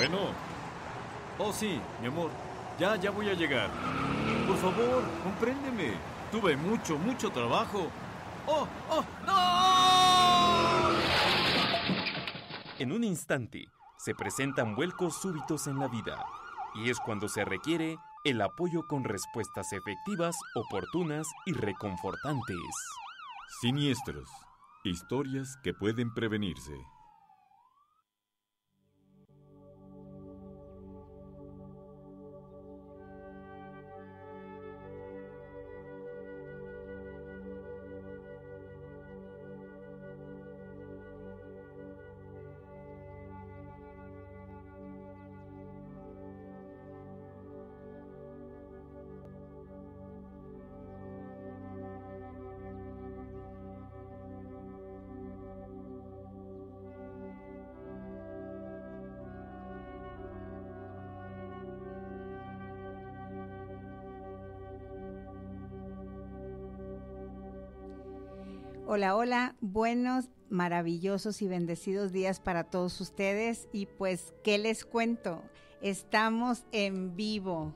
Bueno. Oh, sí, mi amor. Ya, ya voy a llegar. Por favor, compréndeme. Tuve mucho, mucho trabajo. ¡Oh, oh, no! En un instante, se presentan vuelcos súbitos en la vida. Y es cuando se requiere el apoyo con respuestas efectivas, oportunas y reconfortantes. Siniestros. Historias que pueden prevenirse. Hola, hola, buenos, maravillosos y bendecidos días para todos ustedes. Y pues, ¿qué les cuento? Estamos en vivo.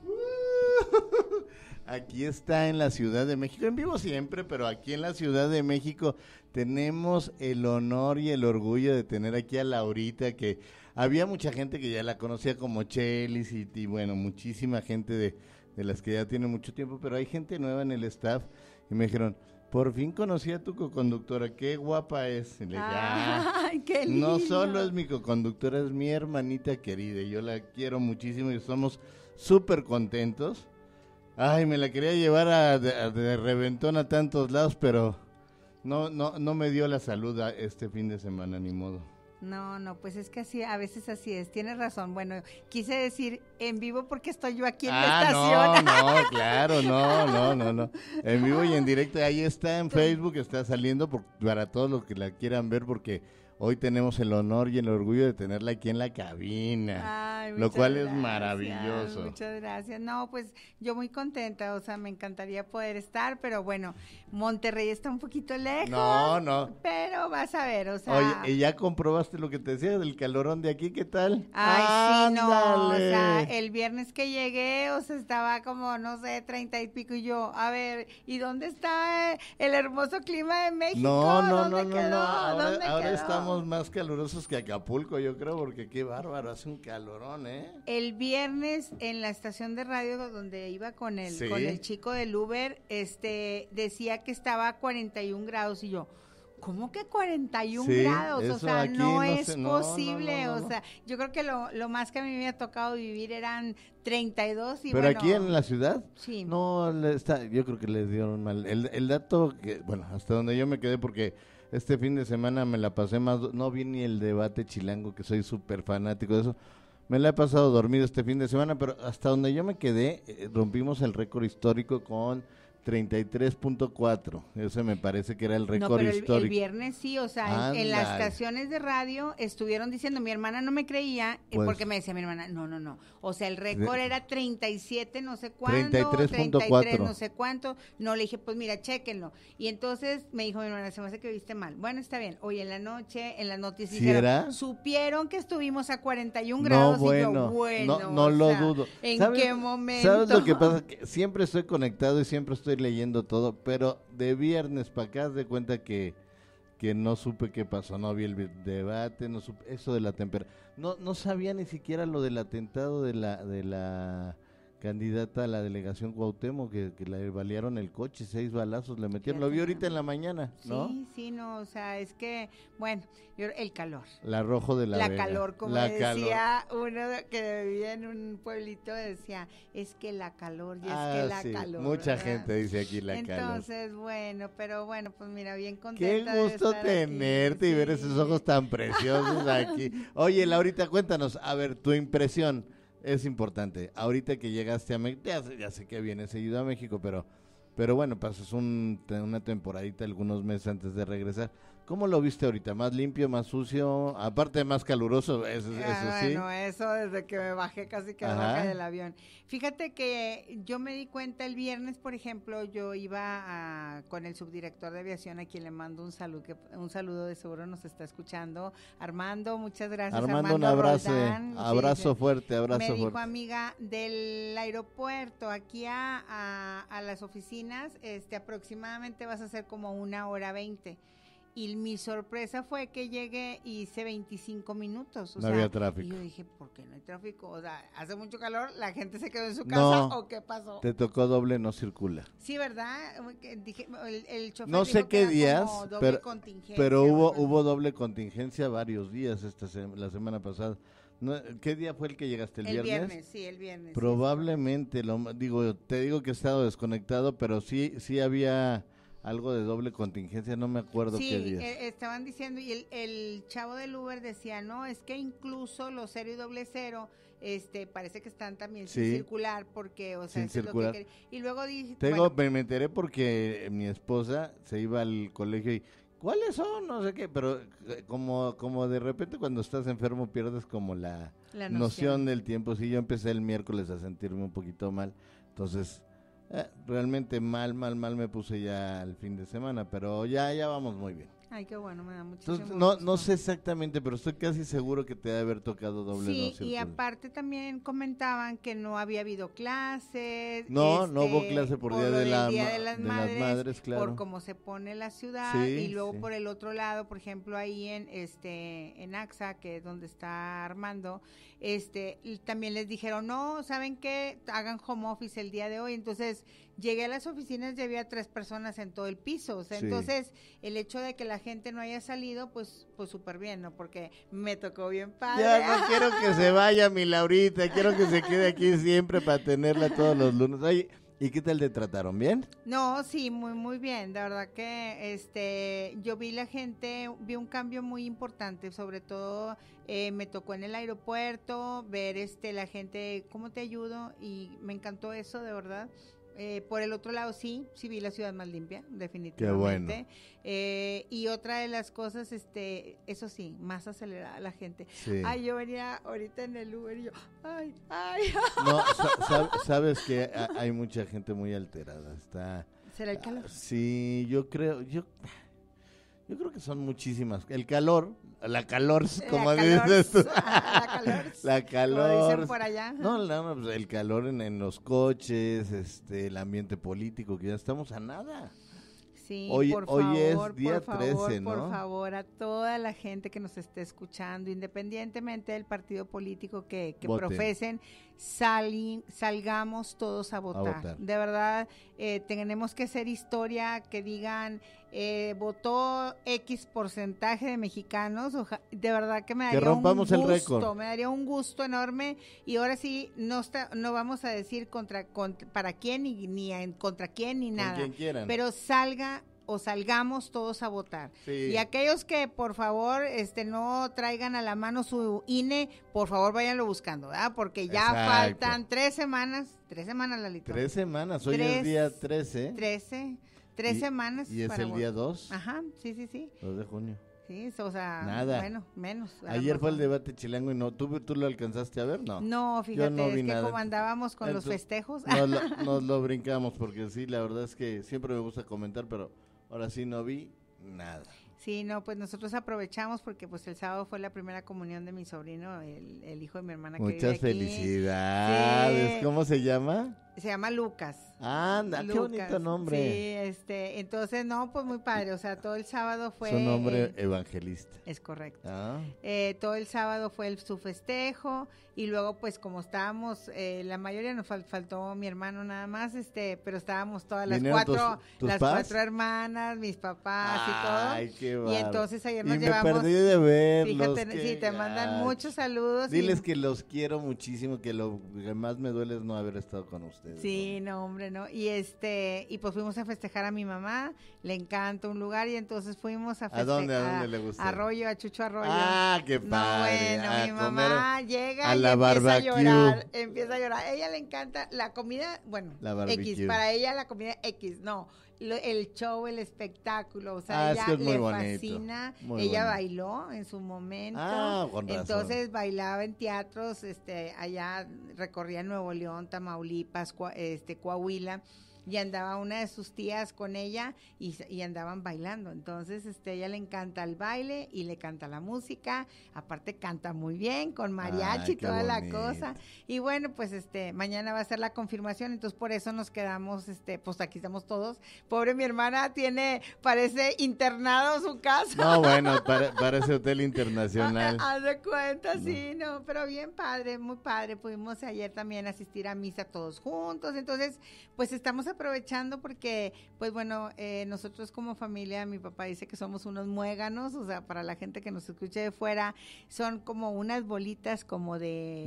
Aquí está en la Ciudad de México, en vivo siempre, pero aquí en la Ciudad de México tenemos el honor y el orgullo de tener aquí a Laurita, que había mucha gente que ya la conocía como Chelis y, bueno, muchísima gente de, de las que ya tiene mucho tiempo, pero hay gente nueva en el staff y me dijeron, por fin conocí a tu coconductora, qué guapa es. Ah, no solo es mi coconductora, es mi hermanita querida. Yo la quiero muchísimo y somos súper contentos. Ay, me la quería llevar a, de, reventón a tantos lados, pero no, no, no me dio la salud este fin de semana, ni modo. No, no, pues es que así, a veces así es, tienes razón. Bueno, quise decir en vivo porque estoy yo aquí en la ah, estación. No, no, claro, no, no, no, no. En vivo y en directo, ahí está en Facebook, está saliendo para todos los que la quieran ver porque Hoy tenemos el honor y el orgullo de tenerla aquí en la cabina, Ay, lo cual es maravilloso. Muchas gracias. No, pues yo muy contenta, o sea, me encantaría poder estar, pero bueno, Monterrey está un poquito lejos. No, no. Pero vas a ver, o sea. Oye, ¿y ya comprobaste lo que te decía del calorón de aquí? ¿Qué tal? Ay, sí, no. O sea, el viernes que llegué, o sea, estaba como, no sé, treinta y pico y yo, a ver, ¿y dónde está el hermoso clima de México? No, no, ¿Dónde no, no, quedó? no. Ahora, ¿Dónde ahora quedó? estamos más calurosos que Acapulco, yo creo, porque qué bárbaro, hace un calorón, ¿eh? El viernes en la estación de radio donde iba con el, con el chico del Uber, este, decía que estaba a 41 grados y yo, ¿cómo que 41 grados? O sea, no, es posible. o sea, yo creo que lo, más que a mí me ha tocado vivir eran 32 y Pero aquí en la ciudad, sí. no, está, yo creo que les dieron mal. El, el dato, que, bueno, hasta donde yo me quedé porque este fin de semana me la pasé más, no vi ni el debate chilango, que soy súper fanático de eso. Me la he pasado dormido este fin de semana, pero hasta donde yo me quedé, eh, rompimos el récord histórico con 33.4, ese me parece que era el récord el, histórico. El viernes sí, o sea, en, las estaciones de radio estuvieron diciendo, mi hermana no me creía, eh, pues porque me decía mi hermana, no, no, no. O sea, el récord era 37, no sé cuánto, 33.4, no sé cuánto. No le dije, pues mira, chéquenlo. Y entonces me dijo mi hermana, se me hace que viste mal. Bueno, está bien. Hoy en la noche, en las noticias, supieron que estuvimos a 41 grados y bueno, no, lo dudo. ¿En qué momento? ¿Sabes lo que pasa? Que siempre estoy conectado y siempre estoy leyendo todo, pero de viernes para acá de cuenta que, que no supe qué pasó, no vi el debate, no supe eso de la temperatura. No, no sabía ni siquiera lo del atentado de la, de la candidata a la delegación Cuauhtémoc que, le balearon el coche, seis balazos le metieron. Lo vi ahorita en la mañana, ¿no? Sí, sí, no, o sea, es que, bueno, el calor. La rojo de la La calor, como decía uno que vivía en un pueblito, decía, es que la calor, y es que ah, la calor. Mucha gente dice aquí la calor. Entonces, bueno, pero bueno, pues mira, bien contenta. Qué gusto tenerte y ver esos ojos tan preciosos aquí. Oye, Laurita, cuéntanos, a ver, tu impresión es importante. Ahorita que llegaste a México, ya, sé que vienes seguido a México, pero, pero bueno, pasas un, una temporadita algunos meses antes de regresar. ¿Cómo lo viste ahorita? ¿Más limpio, más sucio? Aparte, más caluroso, eso, ah, Bueno, eso desde que me bajé casi que del avión. Fíjate que yo me di cuenta el viernes, por ejemplo, yo iba con el subdirector de aviación, a quien le mando un saludo, que, un saludo de seguro nos está escuchando. Armando, muchas gracias. Armando, un abrazo. Eh. abrazo fuerte, abrazo me fuerte. Me dijo, amiga, del aeropuerto aquí a, a, las oficinas, este, aproximadamente vas a ser como una hora veinte. Y mi sorpresa fue que llegué y hice 25 minutos. no había tráfico. Y yo dije, ¿por qué no hay tráfico? O sea, hace mucho calor, la gente se quedó en su casa o qué pasó. Te tocó doble, no circula. Sí, ¿verdad? Dije, el, chofer no sé qué días, pero, hubo, hubo doble contingencia varios días esta la semana pasada. ¿Qué día fue el que llegaste? ¿El, viernes? viernes, sí, el viernes. Probablemente, lo digo, te digo que he estado desconectado, pero sí, sí había algo de doble contingencia, no me acuerdo qué día. Eh, estaban diciendo, y el, chavo del Uber decía, no, es que incluso los cero y doble cero, este, parece que están también circular, porque, o sea, sin circular. Lo que y luego dije... Tengo, me enteré porque eh, mi esposa se iba al colegio y... ¿Cuáles son? No sé qué, pero eh, como, como de repente cuando estás enfermo pierdes como la, noción. noción del tiempo. Sí, yo empecé el miércoles a sentirme un poquito mal, entonces eh, realmente mal, mal, mal me puse ya el fin de semana, pero ya, ya vamos muy bien. Ay, qué bueno, me da muchísimo no, No sé exactamente, pero estoy casi seguro que te ha haber tocado doble Sí, y aparte también comentaban que no había habido clases. No, no este, hubo clase por, día, de, las, madres, claro. Por cómo se pone la ciudad. y luego por el otro lado, por ejemplo, ahí en, este, en AXA, que es donde está Armando, este, también les dijeron, no, ¿saben qué? Hagan home office el día de hoy. Entonces, llegué a las oficinas y había tres personas en todo el piso. Entonces, el hecho de que la gente no haya salido, pues pues súper bien, ¿no? Porque me tocó bien padre. Ya, no quiero que se vaya mi Laurita, quiero que se quede aquí siempre para tenerla todos los lunes. Oye ¿Y qué tal te trataron? ¿Bien? No, sí, muy, muy bien. De verdad que este, yo vi la gente, vi un cambio muy importante, sobre todo eh, me tocó en el aeropuerto ver este, la gente, ¿cómo te ayudo? Y me encantó eso, de verdad. Eh, por el otro lado, sí, sí vi la ciudad más limpia, definitivamente. Eh, y otra de las cosas, este, eso sí, más acelerada la gente. Ay, yo venía ahorita en el Uber y yo, ay, ay. No, sabes que hay mucha gente muy alterada. Está. ¿Será el ah, calor? Sí, yo creo, yo, yo creo que son muchísimas. El calor, la calor, como dices ah, La calor. dicen por allá. No, no, pues, el calor en, los coches, este, el ambiente político, que ya estamos a nada. Sí, hoy, por favor, por favor, Por favor, a toda la gente que nos esté escuchando, independientemente del partido político que, que profesen, salgamos todos a votar. De verdad, eh, tenemos que hacer historia que digan, eh, votó X porcentaje de mexicanos. de verdad que me daría un gusto, me daría un gusto enorme. Y ahora sí, no, no vamos a decir contra, para quién ni, ni contra quién ni nada. Pero salga o salgamos todos a votar. Y aquellos que por favor este no traigan a la mano su INE, por favor váyanlo buscando, ¿verdad? Porque ya faltan tres semanas, tres semanas la literatura. Tres semanas, hoy es día 13. 13, tres semanas. Y es el día 2. Ajá, sí, sí, sí. 2 de junio. Sí, o sea, Nada. bueno, menos. Ayer fue el debate chilango y no, ¿tú, tú lo alcanzaste a ver? No, no fíjate, no es que como andábamos con los festejos. Nos nos lo, brincamos porque sí, la verdad es que siempre me gusta comentar, pero Ahora sí no vi nada. Sí, no, pues nosotros aprovechamos porque pues el sábado fue la primera comunión de mi sobrino, el, hijo de mi hermana. Muchas que aquí. felicidades. ¿Cómo se llama? Se llama Lucas. Anda, qué bonito nombre. Sí, este, entonces no, pues muy padre. O sea, todo el sábado fue. Su nombre evangelista. Es correcto. Ah. Eh, todo el sábado fue el, su festejo y luego pues como estábamos, eh, la mayoría nos faltó mi hermano nada más, este, pero estábamos todas las cuatro, las cuatro hermanas, mis papás y todo y entonces ayer nos y llevamos. Me perdí de verlos. Fíjate, sí, te mandan muchos saludos. Diles que los quiero muchísimo, que lo que más me duele es no haber estado con ustedes. Sí, ¿no? hombre, no. Y este, y pues fuimos a festejar a mi mamá, le encanta un lugar y entonces fuimos a festejar. ¿A dónde, a dónde le gusta? Arroyo, a Chucho Arroyo. Ah, qué padre. bueno, mi mamá llega a y empieza a llorar, empieza a llorar. A ella le encanta la comida, bueno, la barbacoa X, para ella la comida X, no el show, el espectáculo. O sea, ah, ella le fascina. ella bailó en su momento. Ah, entonces bailaba en teatros, este, allá recorría Nuevo León, Tamaulipas, este, Coahuila y andaba una de sus tías con ella y, andaban bailando. Entonces, este, ella le encanta el baile y le canta la música. Aparte, canta muy bien con mariachi y toda la cosa. Y bueno, pues este, mañana va a ser la confirmación. Entonces, por eso nos quedamos, este, pues aquí estamos todos. Pobre mi hermana tiene, parece internado su casa. No, bueno, parece hotel internacional. Ah, haz de cuenta, sí, no, pero bien padre, muy padre. Pudimos ayer también asistir a misa todos juntos. Entonces, pues estamos aprovechando porque, pues bueno, eh, nosotros como familia, mi papá dice que somos unos muéganos, o sea, para la gente que nos escuche de fuera, son como unas bolitas como de,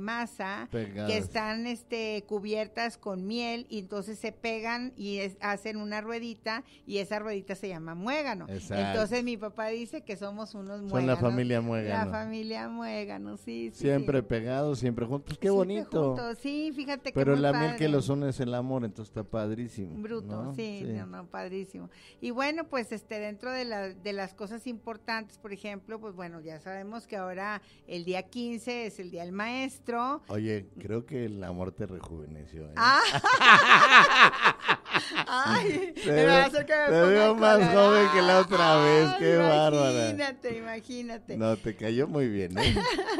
masa, que están este, cubiertas con miel y entonces se pegan y hacen una ruedita y esa ruedita se llama muégano. Exacto. Entonces mi papá dice que somos unos muéganos. Son la familia muégano. La familia muégano, sí. sí siempre pegados, siempre juntos. Qué bonito. Sí, fíjate que Pero la miel que lo son es el amor, entonces padrísimo. Bruto, sí, No, padrísimo. Y bueno, pues este dentro de, la, de las cosas importantes, por ejemplo, pues bueno, ya sabemos que ahora el día 15 es el Día del Maestro. Oye, creo que el amor te rejuveneció. ¿eh? Ah. Ay, te me veo más joven que la otra vez, qué bárbara. Imagínate, imagínate. No, te cayó muy bien. ¿eh?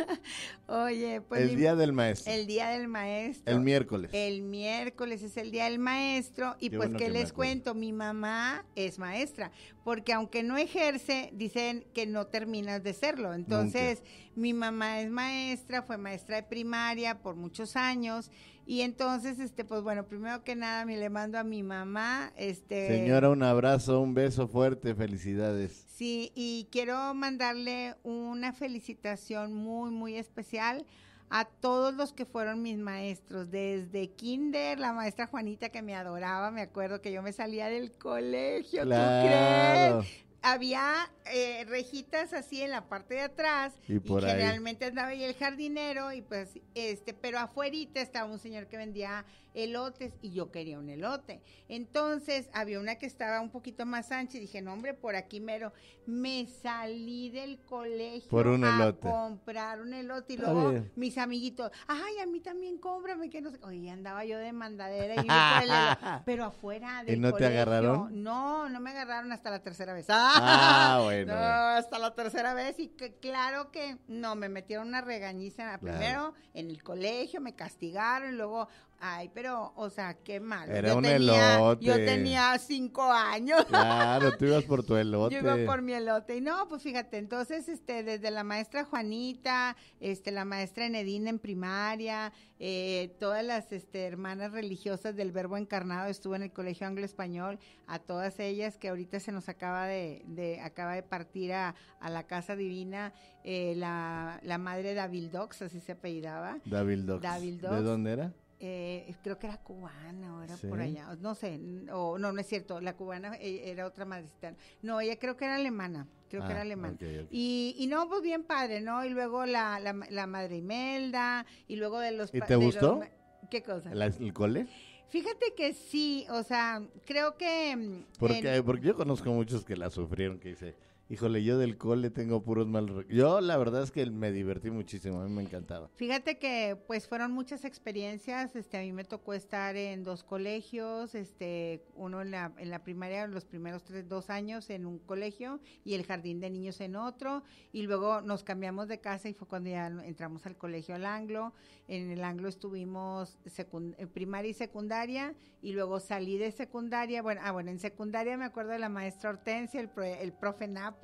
Oye, pues. El día del maestro. El día del maestro. El miércoles. El miércoles es el día del maestro maestro y pues ¿qué que, les cuento, mi mamá es maestra, porque aunque no ejerce, dicen que no terminas de serlo. Entonces, mi mamá es maestra, fue maestra de primaria por muchos años y entonces este pues bueno, primero que nada me le mando a mi mamá, este Señora, un abrazo, un beso fuerte, felicidades. Sí, y quiero mandarle una felicitación muy muy especial a todos los que fueron mis maestros, desde kinder, la maestra Juanita que me adoraba, me acuerdo que yo me salía del colegio, ¿tú crees? Había eh, rejitas así en la parte de atrás y, generalmente andaba ahí el jardinero y pues este, pero afuerita estaba un señor que vendía elotes y yo quería un elote. Entonces había una que estaba un poquito más ancha y dije, no hombre, por aquí mero. Me salí del colegio por un comprar un elote y luego mis amiguitos, ay, a mí también cómprame, que no sé. Oye, andaba yo de mandadera y pero afuera de. ¿Y no te agarraron? No, no me agarraron hasta la tercera vez. Ah, bueno. No, hasta la tercera vez y que, claro que no, me metieron una regañiza primero en el colegio, me castigaron, y luego Ay, pero, o sea, qué mal. Era un elote. Yo tenía cinco años. Claro, tú ibas por tu elote. Yo iba por mi elote. Y no, pues fíjate, entonces, este, desde la maestra Juanita, este, la maestra Enedina en primaria, eh, todas las este, hermanas religiosas del Verbo Encarnado, estuve en el Colegio Anglo Español, a todas ellas que ahorita se nos acaba de, de acaba de partir a, la Casa Divina, eh, la, la madre Davildox, así se apellidaba. Davildox. Davildox. ¿De dónde era? Eh, creo que era cubana o era por allá, no sé, no, no es cierto, la cubana eh, era otra madristana. No, ella creo que era alemana, creo que era ah, alemana. Y, y no, pues bien padre, ¿no? Y luego la, madre Imelda, y luego de los... ¿Y te gustó? ¿Qué cosa? ¿La, ¿El cole? Fíjate que sí, o sea, creo que... Mm, porque, porque yo conozco muchos que la sufrieron, que dice Híjole, yo del cole tengo puros mal... Yo la verdad es que me divertí muchísimo, a mí me encantaba. Fíjate que pues fueron muchas experiencias, este a mí me tocó estar en dos colegios, este uno en la, en primaria, los primeros dos años en un colegio y el jardín de niños en otro, y luego nos cambiamos de casa y fue cuando ya entramos al colegio al anglo, en el anglo estuvimos eh, primaria y secundaria, y luego salí de secundaria, bueno, ah bueno, en secundaria me acuerdo de la maestra Hortensia, el, el profe Nap,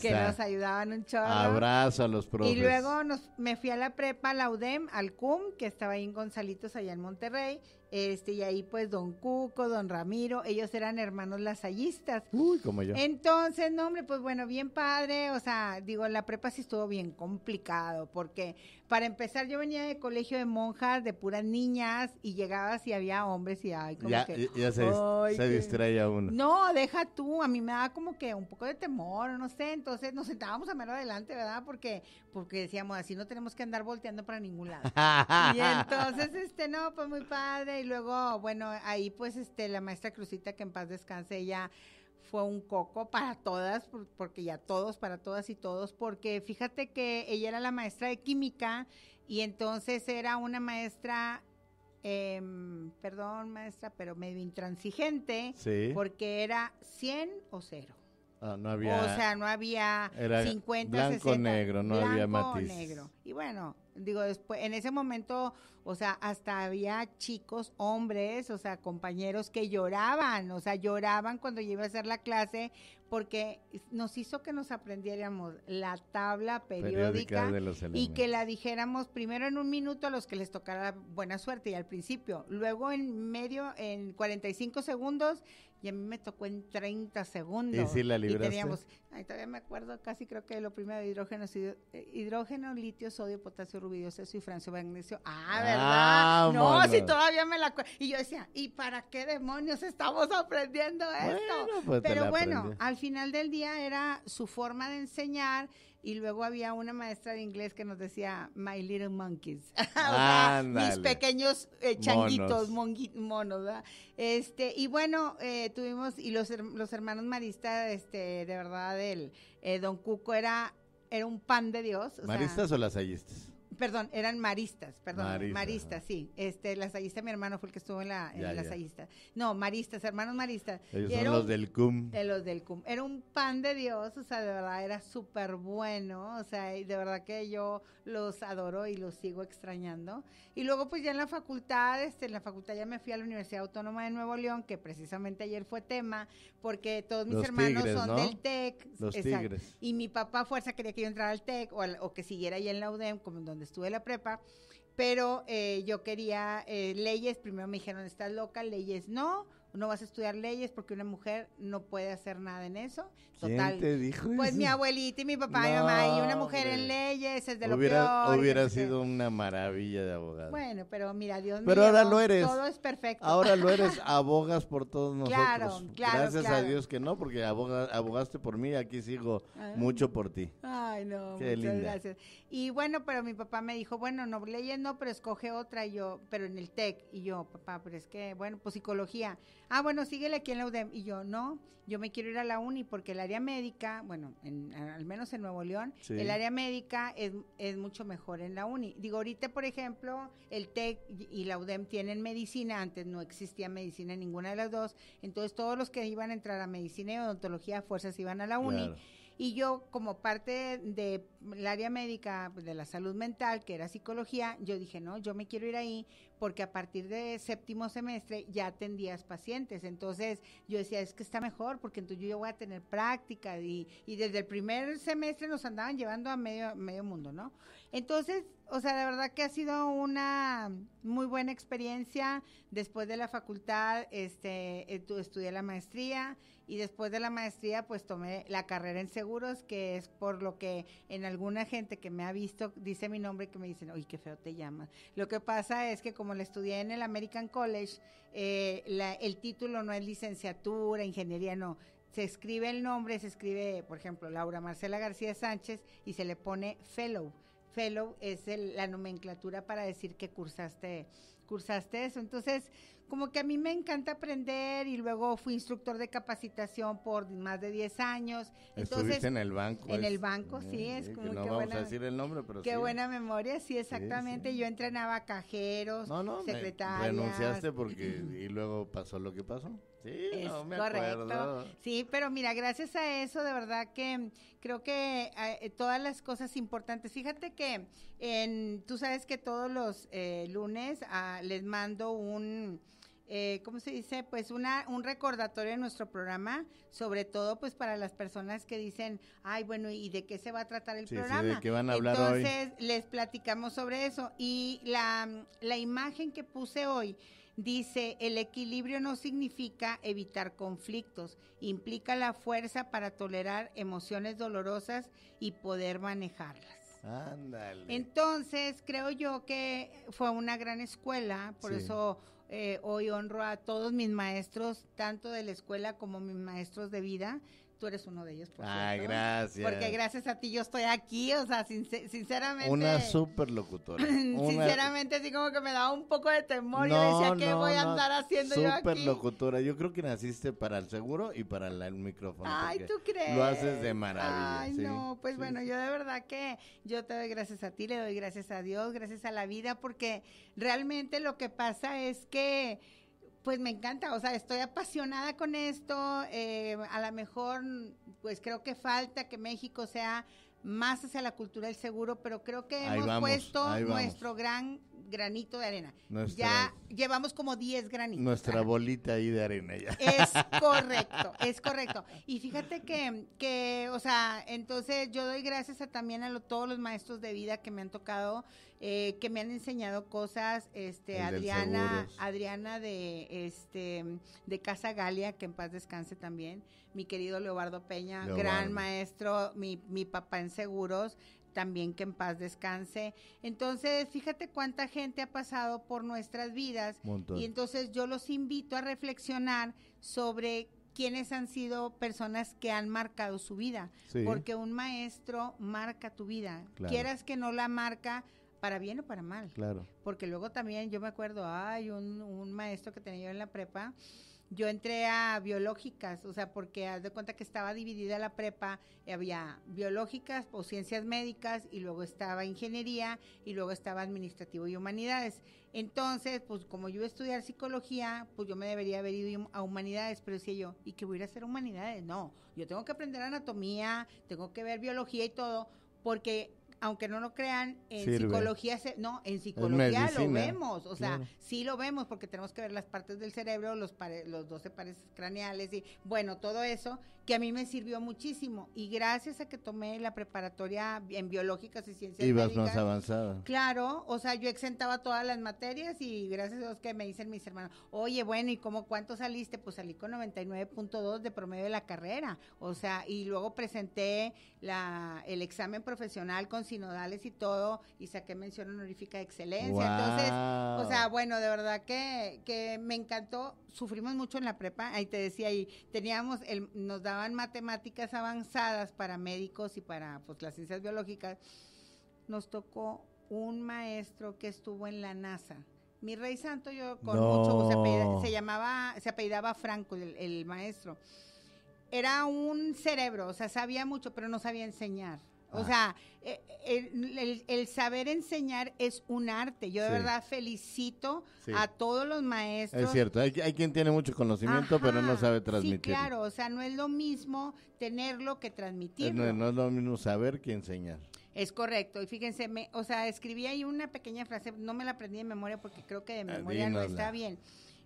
que nos ayudaban un chorro. Abrazo a los Y luego nos, me fui a la prepa, la UDEM, al CUM, que estaba ahí en Gonzalitos, allá en Monterrey, este, y ahí pues don Cuco, don Ramiro, ellos eran hermanos lasallistas. Uy, como yo. Entonces, no, hombre, pues bueno, bien padre, o sea, digo, la prepa sí estuvo bien complicado, porque para empezar yo venía de colegio de monjas, de puras niñas, y llegaba si había hombres y ay, como que... Ya se, distraía uno. No, deja tú, a mí me daba como que un poco de temor, no sé, entonces nos sentábamos a mero adelante, ¿verdad? Porque, porque decíamos, así no tenemos que andar volteando para ningún lado. y entonces, este, no, pues muy padre y luego, bueno, ahí pues este, la maestra Cruzita, que en paz descanse, ella fue un coco para todas, porque ya todos, para todas y todos, porque fíjate que ella era la maestra de química y entonces era una maestra em, perdón maestra, pero medio intransigente, porque era 100 o cero. Ah, no había, o sea, no había era 50, blanco, 60, negro, no había matiz. Y bueno, digo, después, en ese momento o sea, hasta había chicos, hombres, o sea, compañeros que lloraban, o sea, lloraban cuando yo iba a hacer la clase porque nos hizo que nos aprendiéramos la tabla periódica, y que la dijéramos primero en un minuto a los que les tocara buena suerte y al principio, luego en medio, en 45 segundos y a mí me tocó en 30 segundos. Y si la libraste. Y teníamos, ay, todavía me acuerdo casi creo que lo primero de hidrógeno, eh, hidrógeno, litio, sodio, potasio, rubidio, seso y francio magnesio. Ah, ah no, si todavía me la... Y yo decía, ¿y para qué demonios estamos aprendiendo esto? Pues Pero bueno, al final del día era su forma de enseñar y luego había una maestra de inglés que nos decía My Little Monkeys. mis pequeños eh, changuitos, monos. Este, y bueno, eh, tuvimos, y los, los hermanos maristas este, de verdad, el eh, Don Cuco era, era un pan de Dios. O ¿Maristas o lasallistas? Perdón, eran maristas, perdón, maristas, sí. Este, Sayista mi hermano fue el que estuvo en la, en No, maristas, hermanos maristas. Ellos son los del CUM. De eh, los del CUM. Era un pan de Dios, o sea, de verdad era súper bueno, o sea, de verdad que yo los adoro y los sigo extrañando. Y luego, pues ya en la facultad, este, en la facultad ya me fui a la Universidad Autónoma de Nuevo León, que precisamente ayer fue tema, porque todos mis hermanos son del TEC. Los Y mi papá fuerza quería que yo entrara al TEC o, que siguiera ahí en la UDEM, como donde estuve la prepa, pero eh, yo quería eh, leyes, primero me dijeron, estás loca, leyes no, no vas a estudiar leyes porque una mujer no puede hacer nada en eso. Total. Pues mi abuelita y mi papá y mamá, y una mujer en leyes es de lo peor. Hubiera sido una maravilla de abogado. Bueno, pero mira, Dios mío. Pero ahora lo eres. Todo es perfecto. Ahora lo eres, abogas por todos nosotros. Claro, claro. Gracias a Dios que no, porque abogaste por mí y aquí sigo ah. mucho por ti. Ay, no, muchas gracias. Y bueno, pero mi papá me dijo, bueno, no, leyes no, pero escoge otra, y yo, pero en el TEC. Y yo, papá, pero es que, bueno, pues psicología ah, bueno, síguele aquí en la UDEM. Y yo, no, yo me quiero ir a la UNI porque el área médica, bueno, en, al menos en Nuevo León, el área médica es, mucho mejor en la UNI. Digo, ahorita, por ejemplo, el TEC y la UDEM tienen medicina, antes no existía medicina en ninguna de las dos, entonces todos los que iban a entrar a medicina y odontología, fuerzas iban a la UNI. Y yo, como parte del área médica de la salud mental, que era psicología, yo dije, no, yo me quiero ir ahí porque a partir de séptimo semestre ya atendías pacientes. Entonces yo decía, es que está mejor porque entonces yo voy a tener práctica. Y, y desde el primer semestre nos andaban llevando a medio, medio mundo, ¿no? Entonces o sea, de verdad que ha sido una muy buena experiencia. Después de la facultad, este, eh, estudié la maestría y después de la maestría, pues tomé la carrera en seguros, que es por lo que en alguna gente que me ha visto dice mi nombre y que me dicen, uy, qué feo te llamas. Lo que pasa es que como la estudié en el American College, eh, el título no es licenciatura, ingeniería, no se escribe el nombre, se escribe, por ejemplo, Laura Marcela García Sánchez y se le pone fellow fellow es la nomenclatura para decir que cursaste, cursaste eso. Entonces, como que a mí me encanta aprender y luego fui instructor de capacitación por más de 10 años. Estuviste en el banco. En el banco, sí, es como que no vamos a decir el nombre, pero Qué buena memoria, sí, exactamente. Yo entrenaba cajeros, no, no, renunciaste porque y luego pasó lo que pasó. Sí, Sí, pero mira, gracias a eso, de verdad que creo que ah, eh, todas las cosas importantes. Fíjate que tú sabes que todos los eh, lunes ah, les mando un, eh, ¿cómo se dice? Pues una, un recordatorio de nuestro programa, sobre todo pues para las personas que dicen, ay, bueno, ¿y de qué se va a tratar el programa? van hablar Entonces les platicamos sobre eso. Y la, la imagen que puse hoy Dice, el equilibrio no significa evitar conflictos, implica la fuerza para tolerar emociones dolorosas y poder manejarlas. Ándale. Entonces, creo yo que fue una gran escuela, por eso eh, hoy honro a todos mis maestros, tanto de la escuela como mis maestros de vida, Tú eres uno de ellos, por Ay, ah, gracias. Porque gracias a ti yo estoy aquí, o sea, sinceramente. Una superlocutora Sinceramente, así como que me da un poco de temor. y yo decía, ¿qué voy a andar haciendo yo aquí? Yo creo que naciste para el seguro y para el micrófono. Ay, ¿tú crees? Lo haces de maravilla. Ay, no, pues bueno, yo de verdad que yo te doy gracias a ti, le doy gracias a Dios, gracias a la vida, porque realmente lo que pasa es que pues me encanta, o sea, estoy apasionada con esto. Eh, a lo mejor, pues creo que falta que México sea más hacia la cultura del seguro, pero creo que hemos puesto nuestro gran granito de arena. ya llevamos como 10 granitos. Nuestra bolita ahí de arena ya. Es correcto, es correcto. Y fíjate que, que, o sea, entonces yo doy gracias a, también a todos los maestros de vida que me han tocado, eh, que me han enseñado cosas, este, Adriana, Adriana de, este, de Casa Galia, que en paz descanse también, mi querido Leobardo Peña, gran maestro, mi, mi papá en seguros, también que en paz descanse. Entonces, fíjate cuánta gente ha pasado por nuestras vidas y entonces yo los invito a reflexionar sobre quiénes han sido personas que han marcado su vida, porque un maestro marca tu vida, quieras que no la marca para bien o para mal. Claro. Porque luego también yo me acuerdo, hay un, un maestro que tenía yo en la prepa, yo entré a biológicas, o sea, porque haz de cuenta que estaba dividida la prepa, y había biológicas o pues, ciencias médicas y luego estaba ingeniería y luego estaba administrativo y humanidades. Entonces, pues como yo iba a estudiar psicología, pues yo me debería haber ido a humanidades, pero decía yo, ¿y qué voy a ir a hacer humanidades? No, yo tengo que aprender anatomía, tengo que ver biología y todo, porque aunque no lo crean, en psicología, no, en psicología lo vemos, o sea, sí lo vemos porque tenemos que ver las partes del cerebro, los, los 12 pares craneales y bueno, todo eso que a mí me sirvió muchísimo y gracias a que tomé la preparatoria en biológicas y ciencias Y médicas, más avanzada. Claro, o sea, yo exentaba todas las materias y gracias a los que me dicen mis hermanos, "Oye, bueno, ¿y cómo cuánto saliste?" Pues salí con 99.2 de promedio de la carrera, o sea, y luego presenté la el examen profesional con sinodales y todo, y saqué mención honorífica de excelencia. Entonces, o sea, bueno, de verdad que, que me encantó. Sufrimos mucho en la prepa, ahí te decía, y teníamos, el, nos daban matemáticas avanzadas para médicos y para pues, las ciencias biológicas. Nos tocó un maestro que estuvo en la NASA. Mi rey santo, yo con mucho gusto, se, llamaba, se apellidaba Franco, el, el maestro era un cerebro, o sea, sabía mucho, pero no sabía enseñar. O sea, eh, eh, el, saber enseñar es un arte. Yo de verdad felicito a todos los maestros. Es cierto, hay, quien tiene mucho conocimiento, pero no sabe transmitir. Sí, claro, o sea, no es lo mismo tenerlo que transmitirlo. No, es lo mismo saber que enseñar. Es correcto, y fíjense, o sea, escribí ahí una pequeña frase, no me la aprendí de memoria porque creo que de ah, memoria no está bien.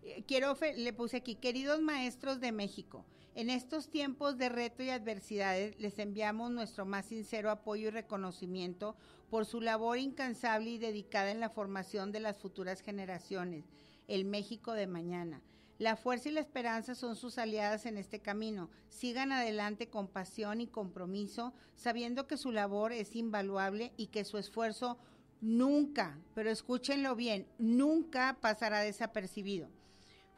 Eh, quiero, le puse aquí, queridos maestros de México, en estos tiempos de reto y adversidades les enviamos nuestro más sincero apoyo y reconocimiento por su labor incansable y dedicada en la formación de las futuras generaciones, el México de mañana. La fuerza y la esperanza son sus aliadas en este camino. Sigan adelante con pasión y compromiso, sabiendo que su labor es invaluable y que su esfuerzo nunca, pero escúchenlo bien, nunca pasará desapercibido.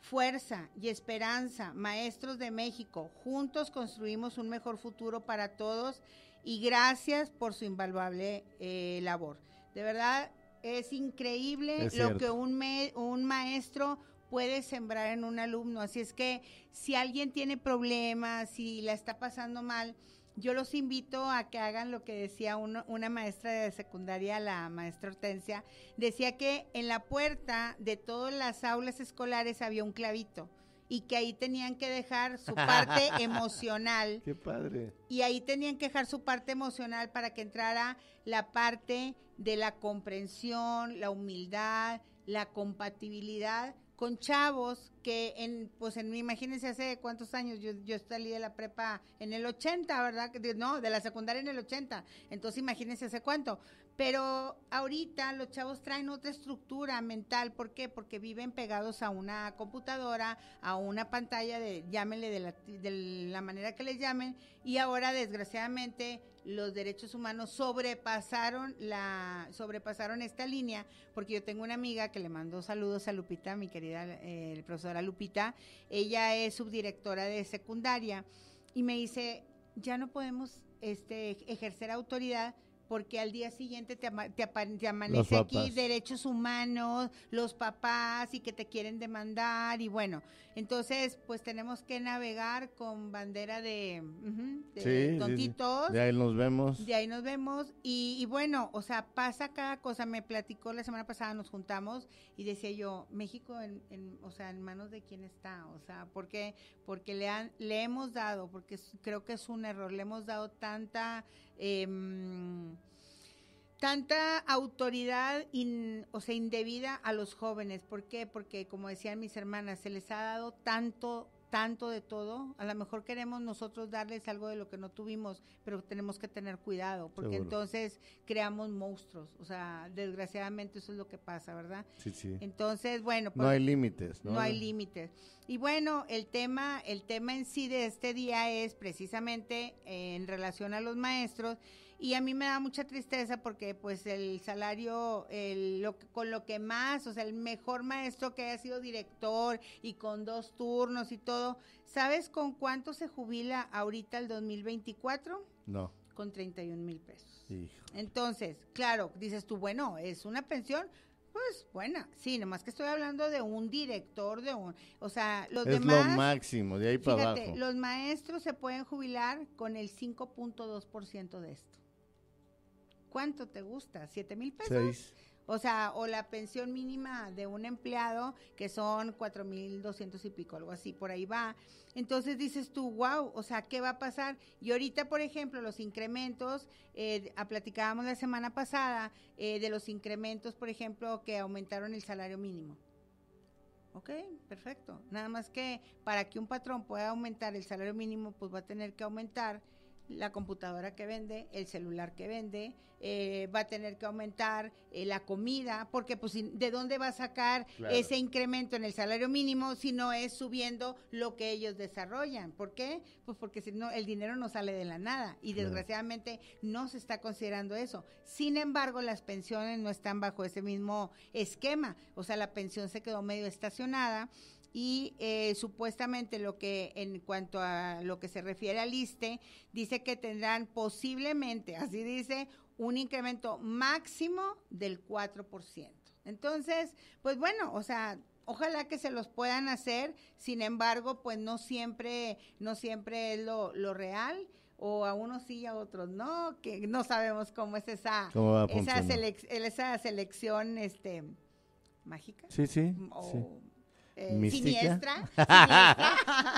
Fuerza y esperanza, maestros de México, juntos construimos un mejor futuro para todos y gracias por su invaluable eh, labor. De verdad, es increíble lo que un, un maestro puede sembrar en un alumno. Así es que si alguien tiene problemas, si la está pasando mal, yo los invito a que hagan lo que decía una maestra de secundaria, la maestra Hortensia, decía que en la puerta de todas las aulas escolares había un clavito y que ahí tenían que dejar su parte emocional. Qué padre. Y ahí tenían que dejar su parte emocional para que entrara la parte de la comprensión, la humildad, la compatibilidad con chavos que en, pues en, imagínense hace cuántos años, yo, yo salí de la prepa en el 80, ¿verdad? no, de la secundaria en el 80, entonces imagínense hace cuánto, pero ahorita los chavos traen otra estructura mental, ¿por qué? Porque viven pegados a una computadora, a una pantalla de, llámenle de la, de la manera que les llamen, y ahora desgraciadamente los derechos humanos sobrepasaron la sobrepasaron esta línea porque yo tengo una amiga que le mandó saludos a Lupita mi querida eh, profesora Lupita ella es subdirectora de secundaria y me dice ya no podemos este ejercer autoridad porque al día siguiente te, amanece aquí derechos humanos, los papás y que te quieren demandar y bueno, entonces pues tenemos que navegar con bandera de, tontitos. de ahí nos vemos. De ahí nos vemos y, bueno, o sea, pasa cada cosa. Me platicó la semana pasada, nos juntamos y decía yo, México, en, o sea, en manos de quién está, o sea, porque Porque le, le hemos dado, porque creo que es un error, le hemos dado tanta Em, tanta autoridad, o sea, indebida a los jóvenes. ¿Por qué? Porque, como decían mis hermanas, se les ha dado tanto tanto de todo. A lo mejor queremos nosotros darles algo de lo que no tuvimos, pero tenemos que tener cuidado, porque entonces creamos monstruos. O sea, desgraciadamente eso es lo que pasa, ¿verdad? Sí, sí. Entonces, bueno. no hay pues, límites, ¿no? No hay límites. Y bueno, el tema, el tema en sí de este día es precisamente eh, en relación a los maestros y a mí me da mucha tristeza porque pues el salario el, con lo que más, o sea, el mejor maestro que haya sido director y con dos turnos y todo, ¿sabes con cuánto se jubila ahorita el 2024? No. Con 31 mil pesos. Hijo. Entonces, claro, dices tú, bueno, es una pensión, pues buena, sí, nomás que estoy hablando de un director, de un, o sea, los demás. Es lo máximo, de ahí para abajo. Los maestros se pueden jubilar con el 5.2% de esto. ¿cuánto te gusta? ¿Siete mil pesos? O sea, o la pensión mínima de un empleado, que son cuatro mil doscientos y pico, algo así, por ahí va. Entonces dices tú, wow, o sea, ¿qué va a pasar? Y ahorita, por ejemplo, los incrementos, eh, platicábamos la semana pasada eh, de los incrementos, por ejemplo, que aumentaron el salario mínimo. Ok, perfecto. Nada más que para que un patrón pueda aumentar el salario mínimo, pues va a tener que aumentar la computadora que vende, el celular que vende, eh, va a tener que aumentar eh, la comida, porque pues de dónde va a sacar ese incremento en el salario mínimo si no es subiendo lo que ellos desarrollan. ¿Por qué? Pues porque si no, el dinero no sale de la nada y desgraciadamente no se está considerando eso. Sin embargo, las pensiones no están bajo ese mismo esquema, o sea, la pensión se quedó medio estacionada y eh, supuestamente lo que en cuanto a lo que se refiere al ISTE, dice que tendrán posiblemente, así dice, un incremento máximo del 4%. Entonces, pues bueno, o sea, ojalá que se los puedan hacer, sin embargo, pues no siempre, no siempre es lo, real o a unos sí y a otros no, que no sabemos cómo es esa, esa, esa selección este, mágica. Sí, sí mm, eh, siniestra,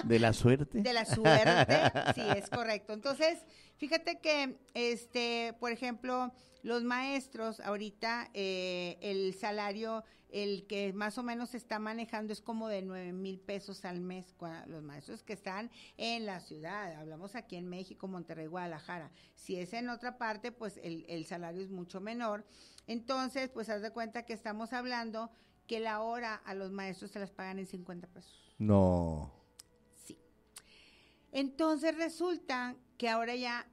de la suerte. De la suerte, sí, es correcto. Entonces, fíjate que, este, por ejemplo, los maestros, ahorita eh, el salario, el que más o menos se está manejando es como de nueve mil pesos al mes, los maestros que están en la ciudad, hablamos aquí en México, Monterrey, Guadalajara. Si es en otra parte, pues el, el salario es mucho menor. Entonces, pues haz de cuenta que estamos hablando que la hora a los maestros se las pagan en 50 pesos. No. Sí. Entonces resulta que ahora ya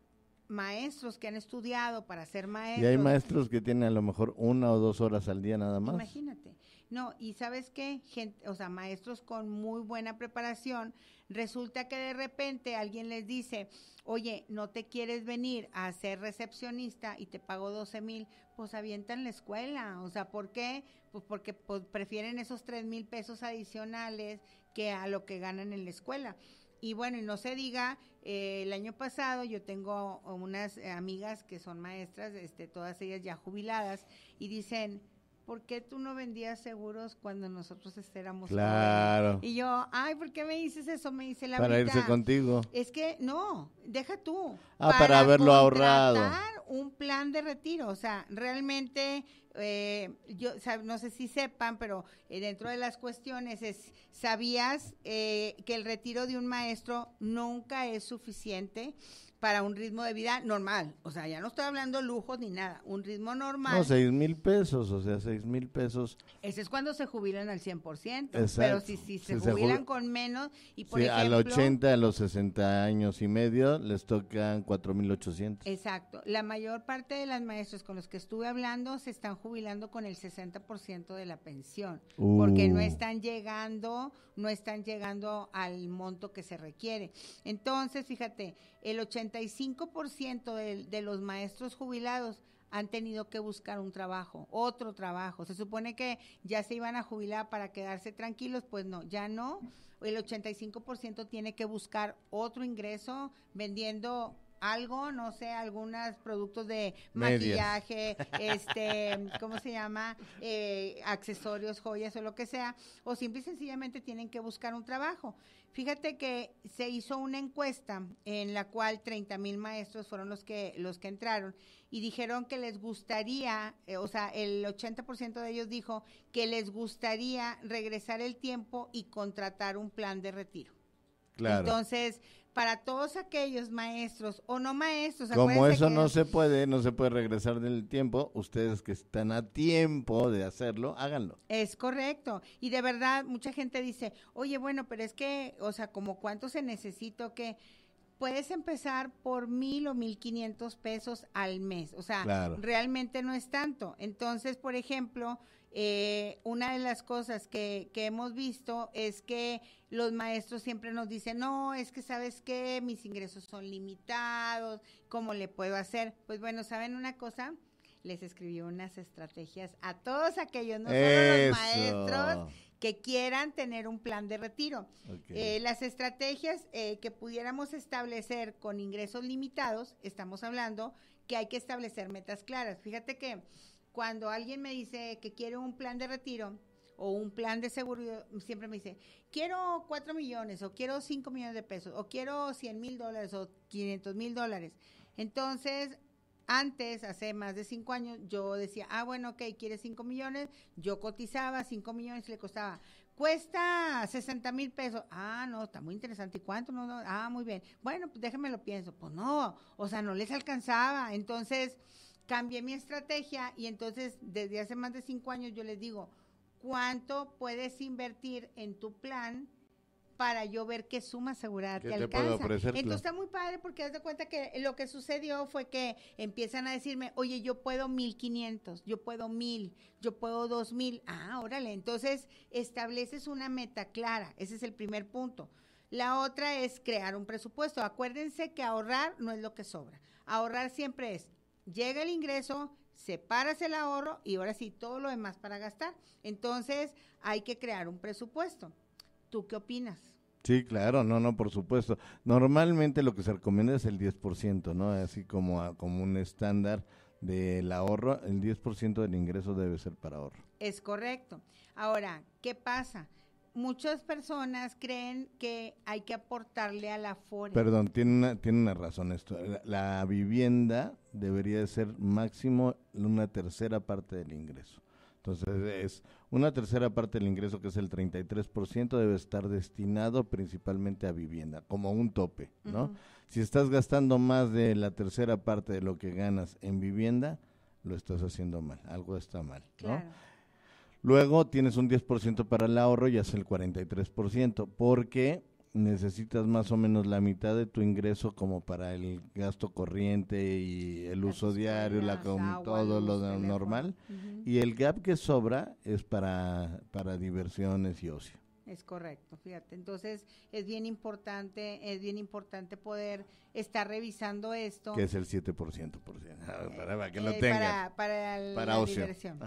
maestros que han estudiado para ser maestros. Y hay maestros que tienen a lo mejor una o dos horas al día nada más. Imagínate. No, y sabes qué, Gente, o sea, maestros con muy buena preparación, resulta que de repente alguien les dice, oye, no te quieres venir a ser recepcionista y te pago 12 mil, pues avientan la escuela. O sea, ¿por qué? Pues porque pues, prefieren esos 3 mil pesos adicionales que a lo que ganan en la escuela. Y bueno, y no se diga, eh, el año pasado yo tengo unas eh, amigas que son maestras, este, todas ellas ya jubiladas, y dicen, ¿por qué tú no vendías seguros cuando nosotros éramos Claro. Y yo, ay, ¿por qué me dices eso? Me dice la Para irse contigo. Es que, no, deja tú. Ah, para, haberlo ahorrado. un plan de retiro, o sea, realmente... Eh, yo no sé si sepan, pero eh, dentro de las cuestiones es, ¿sabías eh, que el retiro de un maestro nunca es suficiente? para un ritmo de vida normal. O sea, ya no estoy hablando lujos ni nada, un ritmo normal. No, seis mil pesos, o sea, seis mil pesos. Ese es cuando se jubilan al 100%, Exacto. pero si, si se, jubilan con menos y por sí, al 80, a los 60 años y medio les tocan 4,800. Exacto. La mayor parte de las maestras con los que estuve hablando se están jubilando con el 60% de la pensión, porque no uh. están llegando, no están llegando al monto que se requiere. Entonces, fíjate, el 80 por ciento de los maestros jubilados han tenido que buscar un trabajo, otro trabajo. Se supone que ya se iban a jubilar para quedarse tranquilos, pues no, ya no. El 85% tiene que buscar otro ingreso vendiendo algo, no sé, algunos productos de maquillaje, este, ¿cómo se llama? Eh, accesorios, joyas o lo que sea, o simple y sencillamente tienen que buscar un trabajo. Fíjate que se hizo una encuesta en la cual 30 mil maestros fueron los que, los que entraron y dijeron que les gustaría, eh, o sea, el 80% de ellos dijo que les gustaría regresar el tiempo y contratar un plan de retiro. Claro. Entonces, para todos aquellos maestros o no maestros. Como eso no se puede, no se puede regresar del tiempo, ustedes que están a tiempo de hacerlo, háganlo. Es correcto. Y de verdad, mucha gente dice, oye, bueno, pero es que, o sea, como cuánto se necesito que puedes empezar por mil o mil quinientos pesos al mes. O sea, realmente no es tanto. Entonces, por ejemplo, eh, una de las cosas que, hemos visto es que los maestros siempre nos dicen, no, es que sabes qué? mis ingresos son limitados, ¿cómo le puedo hacer? Pues bueno, ¿saben una cosa? Les escribió unas estrategias a todos aquellos, no solo los maestros que quieran tener un plan de retiro. Eh, las estrategias eh, que pudiéramos establecer con ingresos limitados, estamos hablando que hay que establecer metas claras. Fíjate que cuando alguien me dice que quiere un plan de retiro o un plan de seguro, siempre me dice, quiero cuatro millones o quiero cinco millones de pesos o quiero 100 mil dólares o 500 mil dólares. Entonces, antes, hace más de cinco años, yo decía, ah, bueno, ok, quiere 5 millones, yo cotizaba cinco millones le costaba cuesta 60 mil pesos. Ah, no, está muy interesante. ¿Y cuánto? ah, muy bien. Bueno, pues déjame lo pienso. Pues no, o sea, no les alcanzaba. Entonces, cambié mi estrategia y entonces desde hace más de cinco años yo les digo, ¿cuánto puedes invertir en tu plan? para yo ver qué suma asegurada te, alcanza. Entonces está muy padre porque das de cuenta que lo que sucedió fue que empiezan a decirme, oye, yo puedo 1500, yo puedo 1000, yo puedo 2000. Ah, órale, entonces estableces una meta clara, ese es el primer punto. La otra es crear un presupuesto. Acuérdense que ahorrar no es lo que sobra. Ahorrar siempre es llega el ingreso, separas el ahorro y ahora sí todo lo demás para gastar. Entonces hay que crear un presupuesto. ¿Tú qué opinas? Sí, claro, no, no, por supuesto. Normalmente lo que se recomienda es el 10%, ¿no? Así como, como un estándar del ahorro, el 10% del ingreso debe ser para ahorro. Es correcto. Ahora, ¿qué pasa? Muchas personas creen que hay que aportarle a la FORE. Perdón, tiene una, tiene una razón esto. la vivienda debería de ser máximo una tercera parte del ingreso. Entonces, es una tercera parte del ingreso, que es el 33%, debe estar destinado principalmente a vivienda, como un tope, ¿no? Si estás gastando más de la tercera parte de lo que ganas en vivienda, lo estás haciendo mal, algo está mal, Luego tienes un 10% para el ahorro y es el 43%. ¿Por qué? necesitas más o menos la mitad de tu ingreso como para el gasto corriente y el uso diario, la con todo lo normal. Y el gap que sobra es para, para diversiones y ocio. Es correcto, fíjate. Entonces es bien importante, es bien importante poder estar revisando esto. Que es el 7%, por para, que lo eh, Para, para, ocio. diversión.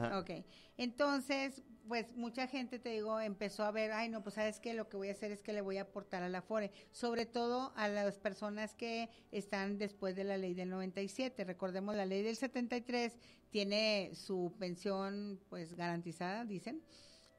Entonces, pues mucha gente, te digo, empezó a ver, ay, no, pues sabes que lo que voy a hacer es que le voy a aportar a la FORE, sobre todo a las personas que están después de la ley del 97. Recordemos, la ley del 73 tiene su pensión pues garantizada, dicen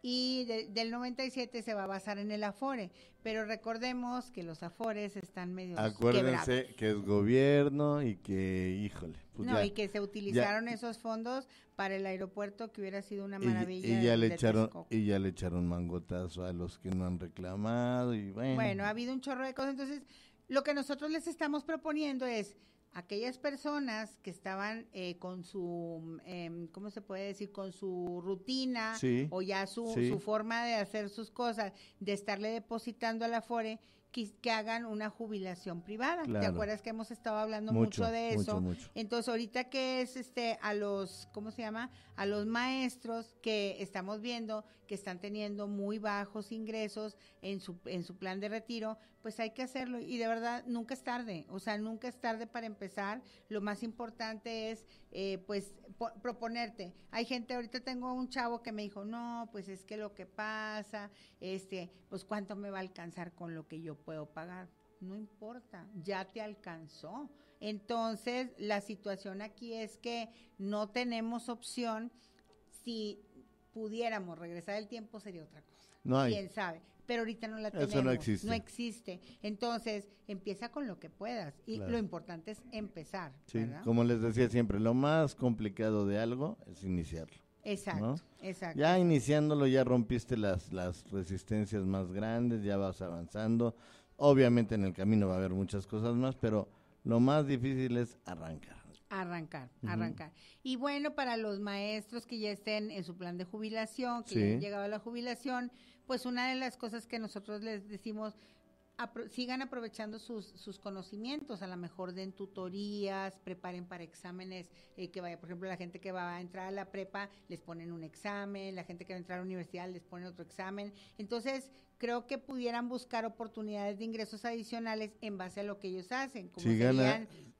y del 97 se va a basar en el Afore, pero recordemos que los Afores están medio Acuérdense que es gobierno y que, híjole. Pues no, y que se utilizaron esos fondos para el aeropuerto que hubiera sido una maravilla. Y, ya, le echaron, y ya le echaron mangotazo a los que no han reclamado y bueno. Bueno, ha habido un chorro de cosas, entonces lo que nosotros les estamos proponiendo es aquellas personas que estaban eh, con su, em, ¿cómo se puede decir? Con su rutina o ya su, su, forma de hacer sus cosas, de estarle depositando a la FORE, que, hagan una jubilación privada. ¿Te acuerdas que hemos estado hablando mucho, de eso? Entonces, ahorita que es este a los, ¿cómo se llama? A los maestros que estamos viendo que están teniendo muy bajos ingresos en su, en su plan de retiro, pues hay que hacerlo y de verdad nunca es tarde, o sea, nunca es tarde para empezar. Lo más importante es eh, pues proponerte. Hay gente, ahorita tengo un chavo que me dijo, no, pues es que lo que pasa, este, pues cuánto me va a alcanzar con lo que yo puedo pagar. No importa, ya te alcanzó. Entonces, la situación aquí es que no tenemos opción. Si pudiéramos regresar el tiempo sería otra cosa. No hay. Quién sabe. Pero ahorita no la Eso no existe. No existe. Entonces, empieza con lo que puedas. Y lo importante es empezar. como les decía siempre, lo más complicado de algo es iniciarlo. Exacto, exacto. Ya iniciándolo ya rompiste las, las resistencias más grandes, ya vas avanzando. Obviamente en el camino va a haber muchas cosas más, pero lo más difícil es arrancar. Arrancar, arrancar. Y bueno, para los maestros que ya estén en su plan de jubilación, que ya han llegado a la jubilación, pues una de las cosas que nosotros les decimos, sigan aprovechando sus, sus conocimientos, a lo mejor den tutorías, preparen para exámenes eh, que vaya, por ejemplo, la gente que va a entrar a la prepa les ponen un examen, la gente que va a entrar a la universidad les ponen otro examen. Entonces, creo que pudieran buscar oportunidades de ingresos adicionales en base a lo que ellos hacen, como si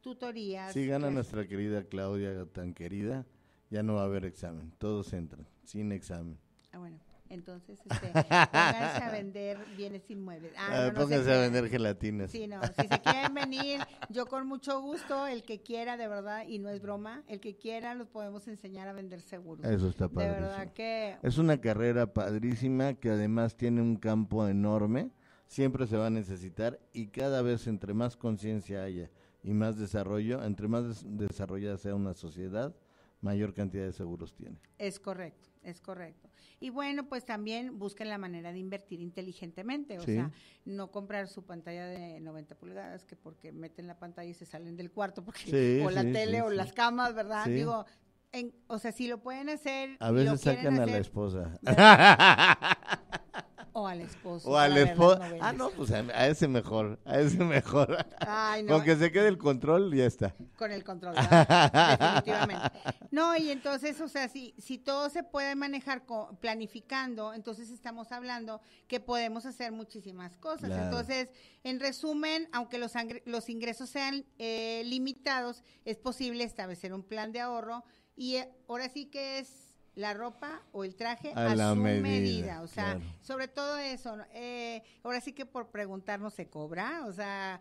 tutorías. Si gana nuestra querida Claudia tan querida, ya no va a haber examen, todos entran sin examen. Ah, bueno. Entonces, este, pónganse a vender bienes inmuebles. Ah, ah, pónganse a vender gelatinas. Sí, no, si se quieren venir, yo con mucho gusto, el que quiera, de verdad, y no es broma, el que quiera, los podemos enseñar a vender seguros. Eso está padre Es una carrera padrísima que además tiene un campo enorme, siempre se va a necesitar y cada vez entre más conciencia haya y más desarrollo, entre más desarrollada sea una sociedad, mayor cantidad de seguros tiene. Es correcto, es correcto. Y bueno, pues también busquen la manera de invertir inteligentemente, o sea, no comprar su pantalla de 90 pulgadas, que porque meten la pantalla y se salen del cuarto, porque, o la tele o las camas, ¿verdad? Digo, o sea, si lo pueden hacer. A veces sacan a la esposa. O al esposo. O al esposo. ah, no, pues a, ese mejor, a ese mejor. Ay, Con que se quede el control, ya está. Con el control, definitivamente. No, y entonces, o sea, si, si todo se puede manejar planificando, entonces estamos hablando que podemos hacer muchísimas cosas. Entonces, en resumen, aunque los, los ingresos sean eh, limitados, es posible establecer un plan de ahorro y eh, ahora sí que es la ropa o el traje a, su medida, O sea, sobre todo eso. Eh, ahora sí que por preguntar no se cobra. O sea,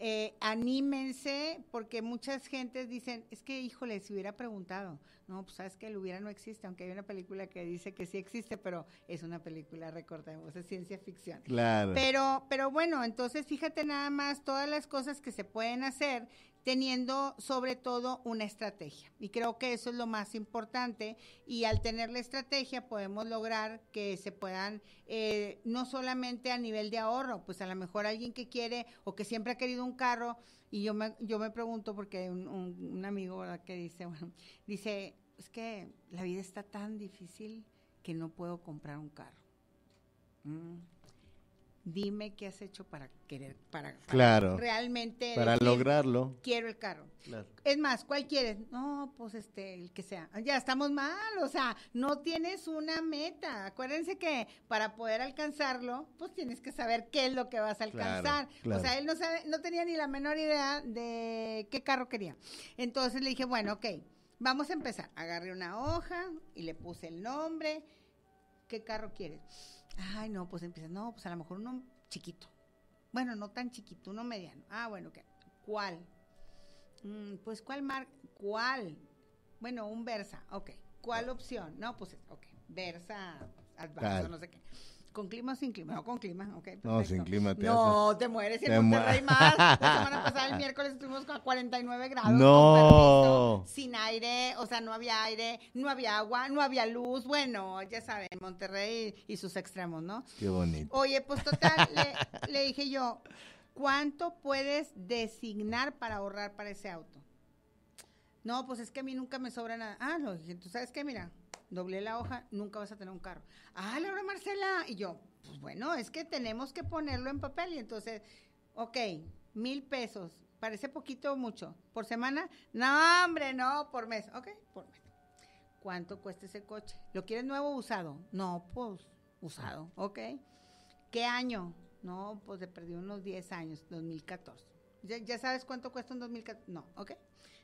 eh, anímense porque muchas gentes dicen, es que, híjole, si hubiera preguntado. No, pues sabes que el hubiera no existe, aunque hay una película que dice que sí existe, pero es una película, recordemos, es ciencia ficción. Claro. Pero, pero bueno, entonces fíjate nada más todas las cosas que se pueden hacer teniendo sobre todo una estrategia. Y creo que eso es lo más importante. Y al tener la estrategia podemos lograr que se puedan, eh, no solamente a nivel de ahorro, pues a lo mejor alguien que quiere o que siempre ha querido un carro, y yo me, yo me pregunto, porque un, un, amigo que dice, bueno, dice, es que la vida está tan difícil que no puedo comprar un carro. Mm dime qué has hecho para querer, para, claro, realmente para lograrlo. Quiero el carro. Es más, ¿cuál quieres? No, pues este, el que sea. Ya estamos mal, o sea, no tienes una meta. Acuérdense que para poder alcanzarlo, pues tienes que saber qué es lo que vas a alcanzar. O sea, él no sabe, no tenía ni la menor idea de qué carro quería. Entonces le dije, bueno, ok, vamos a empezar. Agarré una hoja y le puse el nombre. ¿Qué carro quieres? Ay, no, pues empieza, no, pues a lo mejor uno chiquito. Bueno, no tan chiquito, uno mediano. Ah, bueno, ¿qué? ¿cuál? Mm, pues, ¿cuál marca? ¿Cuál? Bueno, un Versa, ok. ¿Cuál ah. opción? No, pues, ok, Versa, no sé qué. ¿Con clima o sin clima? No, con clima, ok. No, sin clima te No, te mueres en Monterrey más. La semana pasada, el miércoles, estuvimos a 49 grados. No. sin aire, o sea, no había aire, no había agua, no había luz. Bueno, ya saben, Monterrey y sus extremos, ¿no? Qué bonito. Oye, pues total, le, dije yo, ¿cuánto puedes designar para ahorrar para ese auto? No, pues es que a mí nunca me sobra nada. Ah, no, tú sabes que, mira, doblé la hoja, nunca vas a tener un carro. Ah, Laura Marcela. Y yo, pues bueno, es que tenemos que ponerlo en papel. Y entonces, ok, mil pesos. Parece poquito o mucho. ¿Por semana? No, hombre, no, por mes. Ok, por mes. ¿Cuánto cuesta ese coche? ¿Lo quieres nuevo o usado? No, pues usado. Ok. ¿Qué año? No, pues le perdió unos 10 años, 2014. Ya, sabes cuánto cuesta un mil? No, ok.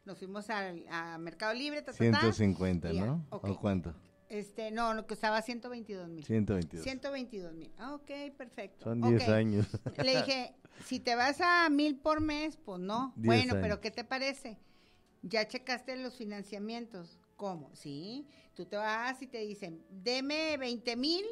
Nos fuimos al, a Mercado Libre. ¿Ciento cincuenta, 150, ¿no? ¿O cuánto? Este, no, lo que estaba 122 mil. 122. 122 mil. ok, perfecto. Son 10 años. Le dije, si te vas a mil por mes, pues no. Bueno, pero ¿qué te parece? Ya checaste los financiamientos. ¿Cómo? Sí. Tú te vas y te dicen, deme 20 mil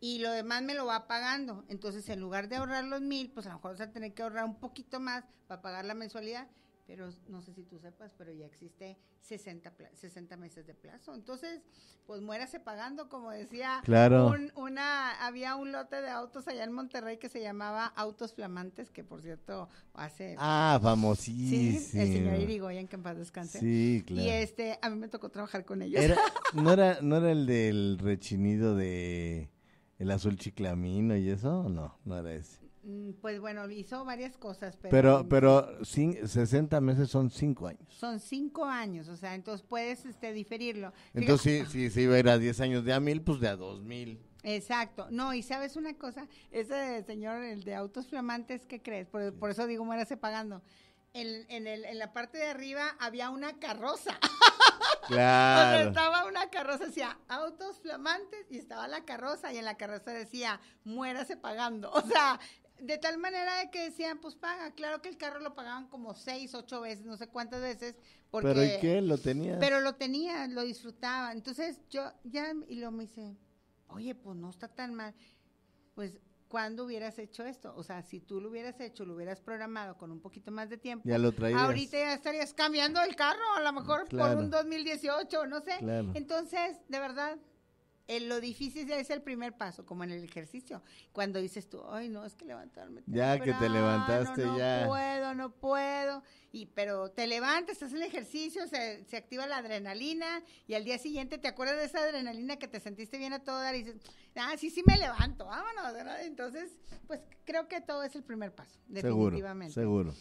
y lo demás me lo va pagando. Entonces, en lugar de ahorrar los mil, pues a lo mejor vas a tener que ahorrar un poquito más para pagar la mensualidad. Pero no sé si tú sepas, pero ya existe 60, 60 meses de plazo. Entonces, pues muérase pagando, como decía. Claro. una, había un lote de autos allá en Monterrey que se llamaba Autos Flamantes, que por cierto hace. Ah, famosísimo. Sí, el señor Irigoyen, que en paz descanse. Sí, claro. Y este, a mí me tocó trabajar con ellos. Era, no, era, no era el del rechinido de el azul chiclamino y eso, no, no era ese. Mm, pues bueno, hizo varias cosas, pero... Pero, 60 meses son 5 años. Son 5 años, o sea, entonces puedes este, diferirlo. Entonces, si, sí, se iba a ir a 10 años de a mil, pues de a dos mil. Exacto. No, y sabes una cosa, ese señor, el de autos flamantes, ¿qué crees? Por, por eso digo, muérase pagando en, el, en la parte de arriba había una carroza. Claro. estaba una carroza, decía autos flamantes y estaba la carroza y en la carroza decía muérase pagando. O sea, de tal manera que decían, pues paga. Claro que el carro lo pagaban como seis, ocho veces, no sé cuántas veces. Porque, pero ¿y qué? Lo tenía. Pero lo tenía, lo disfrutaba. Entonces yo ya, y lo me hice, oye, pues no está tan mal. Pues ¿cuándo hubieras hecho esto? O sea, si tú lo hubieras hecho, lo hubieras programado con un poquito más de tiempo. Ahorita ya estarías cambiando el carro, a lo mejor por un 2018, no sé. Entonces, de verdad, lo difícil es el primer paso, como en el ejercicio. Cuando dices tú, ay, no, es que levantarme. Ya que te levantaste, ya. No puedo, no puedo. Y, pero te levantas, haces el ejercicio, se, se, activa la adrenalina y al día siguiente te acuerdas de esa adrenalina que te sentiste bien a todo dar y dices, ah, sí, sí me levanto, vámonos, Entonces, pues creo que todo es el primer paso, definitivamente. seguro.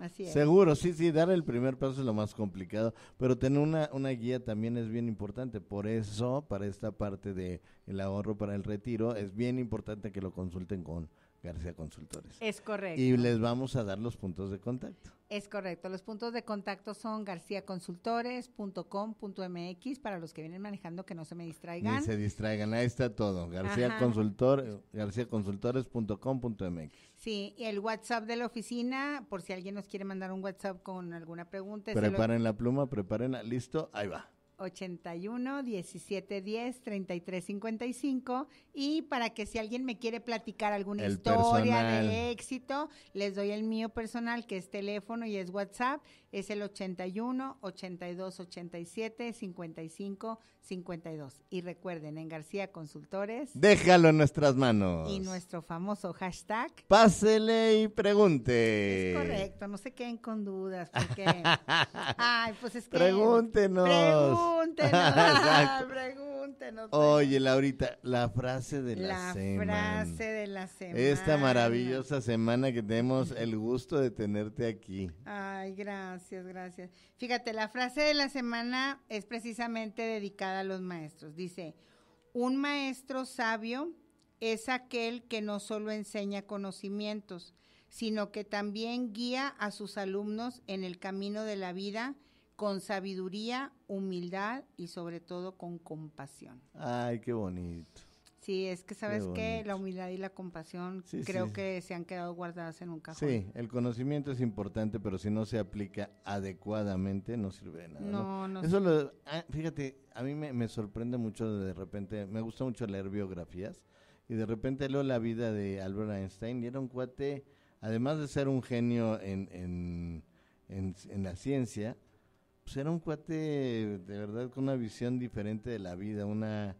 Así es. Seguro, sí, sí, dar el primer paso es lo más complicado, pero tener una, una guía también es bien importante. Por eso, para esta parte de el ahorro para el retiro, es bien importante que lo consulten con García Consultores. Es correcto. Y les vamos a dar los puntos de contacto. Es correcto. Los puntos de contacto son garciaconsultores.com.mx para los que vienen manejando que no se me distraigan. Ni se distraigan, ahí está todo. García Consultor, garciaconsultores.com.mx. Sí, y el WhatsApp de la oficina, por si alguien nos quiere mandar un WhatsApp con alguna pregunta. Preparen la pluma, preparen, listo, ahí va. 81 33 55 y para que si alguien me quiere platicar alguna historia de éxito, les doy el mío personal que es teléfono y es WhatsApp es el 81 82 87 55 52. Y recuerden, en García Consultores. Déjalo en nuestras manos. Y nuestro famoso hashtag. Pásele y pregunte. Es correcto, no se queden con dudas. Porque, ay, pues es que. Pregúntenos. Pregúntenos. pregúntenos. Pues. Oye, Laurita, la frase de la, semana. La frase de la semana. Esta maravillosa semana que tenemos el gusto de tenerte aquí. Ah, Ay, gracias, gracias. Fíjate, la frase de la semana es precisamente dedicada a los maestros. Dice, un maestro sabio es aquel que no solo enseña conocimientos, sino que también guía a sus alumnos en el camino de la vida con sabiduría, humildad y sobre todo con compasión. Ay, qué bonito. Sí, es que sabes que la humildad y la compasión creo que se han quedado guardadas en un cajón. Sí, el conocimiento es importante, pero si no se aplica adecuadamente no sirve de nada. No, no. Eso lo, ah, fíjate, a mí me, sorprende mucho de repente, me gusta mucho leer biografías y de repente leo la vida de Albert Einstein y era un cuate, además de ser un genio en, en, en la ciencia, pues era un cuate de verdad con una visión diferente de la vida, una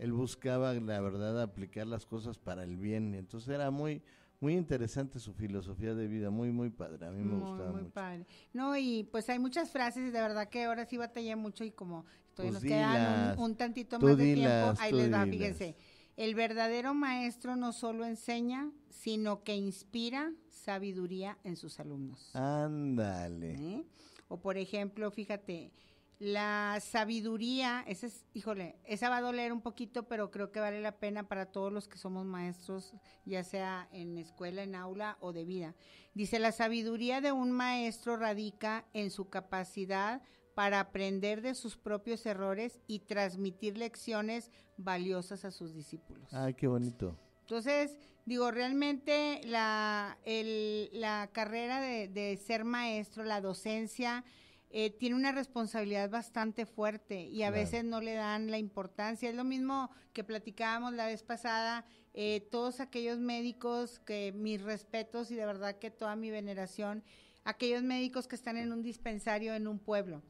él buscaba, la verdad, aplicar las cosas para el bien. Entonces era muy, muy interesante su filosofía de vida, muy, muy padre. A mí me gustaba gustaba muy Padre. No, y pues hay muchas frases, de verdad que ahora sí batallé mucho y como pues nos quedan un, tantito más de tiempo, ahí les va, fíjense. El verdadero maestro no solo enseña, sino que inspira sabiduría en sus alumnos. Ándale. ¿Eh? O por ejemplo, fíjate, la sabiduría, ese es, híjole, esa va a doler un poquito, pero creo que vale la pena para todos los que somos maestros, ya sea en escuela, en aula o de vida. Dice, la sabiduría de un maestro radica en su capacidad para aprender de sus propios errores y transmitir lecciones valiosas a sus discípulos. Ay, qué bonito. Entonces, digo, realmente la, la carrera de ser maestro, la docencia, eh, tiene una responsabilidad bastante fuerte y a veces no le dan la importancia. Es lo mismo que platicábamos la vez pasada, eh, todos aquellos médicos que mis respetos y de verdad que toda mi veneración, aquellos médicos que están en un dispensario en un pueblo.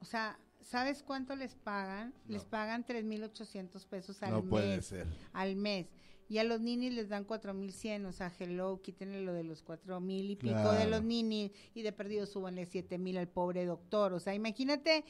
O sea, ¿sabes cuánto les pagan? Les pagan 3.800 pesos al no Puede ser. Al mes y a los ninis les dan 4100, o sea, hello, quítenle lo de los 4000 y pico de los ninis y de perdido súbanle 7000 al pobre doctor, o sea, imagínate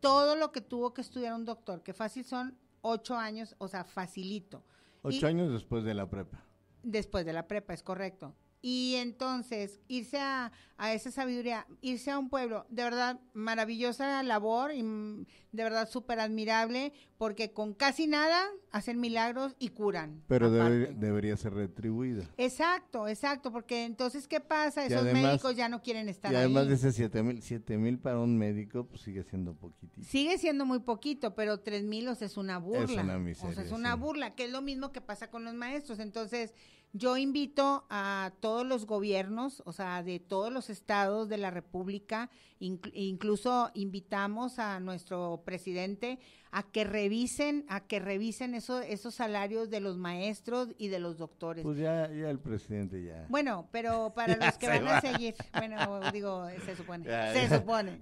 todo lo que tuvo que estudiar un doctor, que fácil son ocho años, o sea, facilito. Ocho años después de la prepa. Después de la prepa, es correcto y entonces irse a, a, esa sabiduría, irse a un pueblo, de verdad maravillosa labor y mm, de verdad súper admirable, porque con casi nada hacen milagros y curan. Pero debería ser retribuida. Exacto, exacto, porque entonces ¿qué pasa? Esos médicos ya no quieren estar y además de ese siete mil, siete mil para un médico pues, sigue siendo poquitito. Sigue siendo muy poquito, pero tres mil es una burla. Es una miseria. O sea, es una burla, que es lo mismo que pasa con los maestros. Entonces, yo invito a todos los gobiernos, o sea, de todos los estados de la República, incluso invitamos a nuestro presidente a que revisen, a que revisen eso, esos salarios de los maestros y de los doctores. Pues ya, ya el presidente ya. Bueno, pero para los que van a seguir, bueno, digo, se supone, se ah, supone.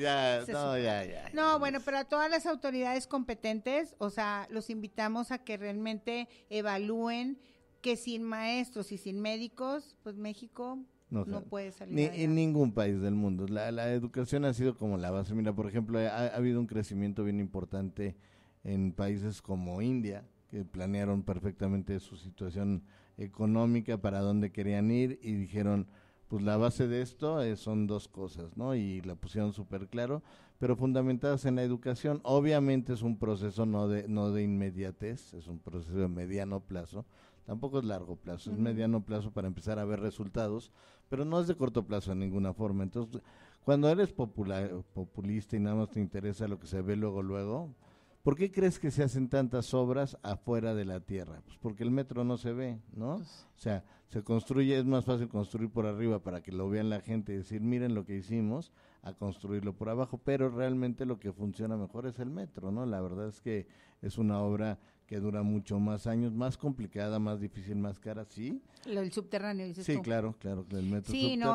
ya, ya, ya. No, bueno, pero a todas las autoridades competentes, o sea, los invitamos a que realmente evalúen que sin maestros y sin médicos, pues México no, puede salir. Ni, en ningún país del mundo. La, la, educación ha sido como la base. Mira, por ejemplo, ha, habido un crecimiento bien importante en países como India, que planearon perfectamente su situación económica, para dónde querían ir y dijeron, pues la base de esto eh, son dos cosas, ¿no? Y la pusieron súper claro, pero fundamentadas en la educación. Obviamente es un proceso no de, no de inmediatez, es un proceso de mediano plazo tampoco es largo plazo, es mediano plazo para empezar a ver resultados, pero no es de corto plazo en ninguna forma. Entonces, cuando eres populista y nada más te interesa lo que se ve luego, luego, ¿por qué crees que se hacen tantas obras afuera de la tierra? Pues porque el metro no se ve, ¿no? Pues o sea, se construye, es más fácil construir por arriba para que lo vean la gente y decir, miren lo que hicimos, a construirlo por abajo, pero realmente lo que funciona mejor es el metro, ¿no? La verdad es que es una obra que dura mucho más años, más complicada, más difícil, más cara, sí. Lo del subterráneo, dices Sí, claro, claro, el metro sí, no,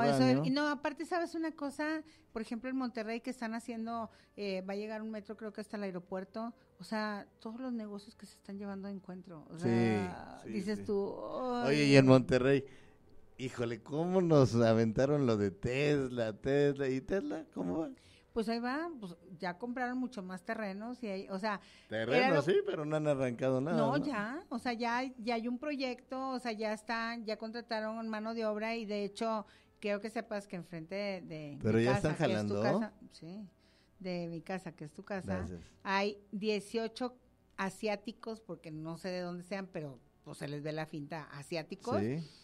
no, aparte, ¿sabes una cosa? Por ejemplo, en Monterrey que están haciendo, eh, va a llegar un metro creo que hasta el aeropuerto, o sea, todos los negocios que se están llevando a encuentro, o sea, dices tú... Oye, y en Monterrey... Híjole, ¿cómo nos aventaron lo de Tesla, Tesla y Tesla? ¿Cómo va? pues ahí va, pues ya compraron mucho más terrenos y o sea, terrenos sí, pero no han arrancado nada. No, ya, o sea, ya ya hay un proyecto, o sea, ya están, ya contrataron mano de obra y de hecho creo que sepas que enfrente de, de Pero mi ya casa, están jalando. es tu casa, sí. De mi casa, que es tu casa, hay 18 asiáticos porque no sé de dónde sean, pero pues se les ve la finta asiáticos. Sí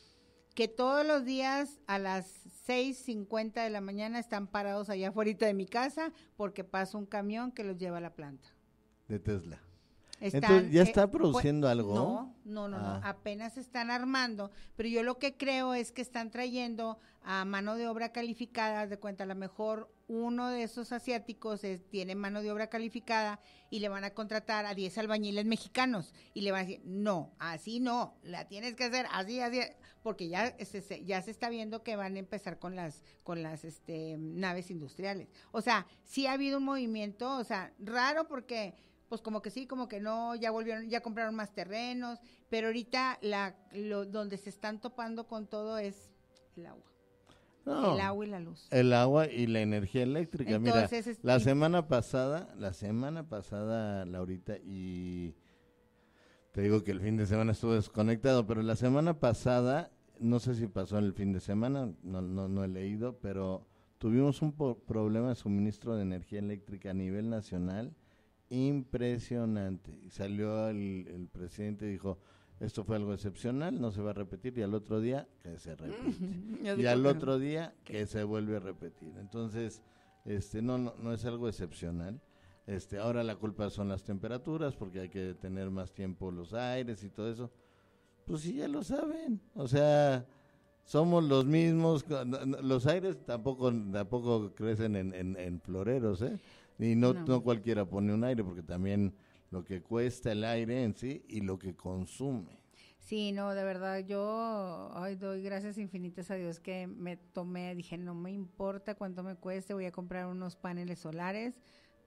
que todos los días a las 6.50 de la mañana están parados allá afuera de mi casa porque pasa un camión que los lleva a la planta. De Tesla. Entonces, ¿ya eh, está produciendo algo? No, no, no, ah. apenas están armando, pero yo lo que creo es que están trayendo a mano de obra calificada, de cuenta, a mejor uno de esos asiáticos tiene mano de obra calificada y le van a contratar a 10 albañiles mexicanos y le van a decir, no, así no, la tienes que hacer así, así, porque ya se, ya se está viendo que van a empezar con las, con las este, naves industriales. O sea, sí ha habido un movimiento, o sea, raro porque pues como que sí, como que no, ya volvieron, ya compraron más terrenos, pero ahorita la, donde se están topando con todo es el agua el agua y la luz. El agua y la energía eléctrica. Mira, la semana pasada, la semana pasada, Laurita, y te digo que el fin de semana estuvo desconectado, pero la semana pasada, no sé si pasó el fin de semana, no, no, no he leído, pero tuvimos un problema de suministro de energía eléctrica a nivel nacional impresionante. salió el, el presidente y dijo, esto fue algo excepcional, no se va a repetir, y al otro día que se repite. y al otro día que se vuelve a repetir. Entonces, este, no, no, es algo excepcional. Este, ahora la culpa son las temperaturas, porque hay que tener más tiempo los aires y todo eso. Pues sí, ya lo saben. O sea, somos los mismos. Los aires tampoco, tampoco crecen en, en, floreros, ¿eh? Y no. no cualquiera pone un aire, porque también lo que cuesta el aire en sí y lo que consume. Sí, no, de verdad, yo hoy doy gracias infinitas a Dios que me tomé, dije, no me importa cuánto me cueste, voy a comprar unos paneles solares.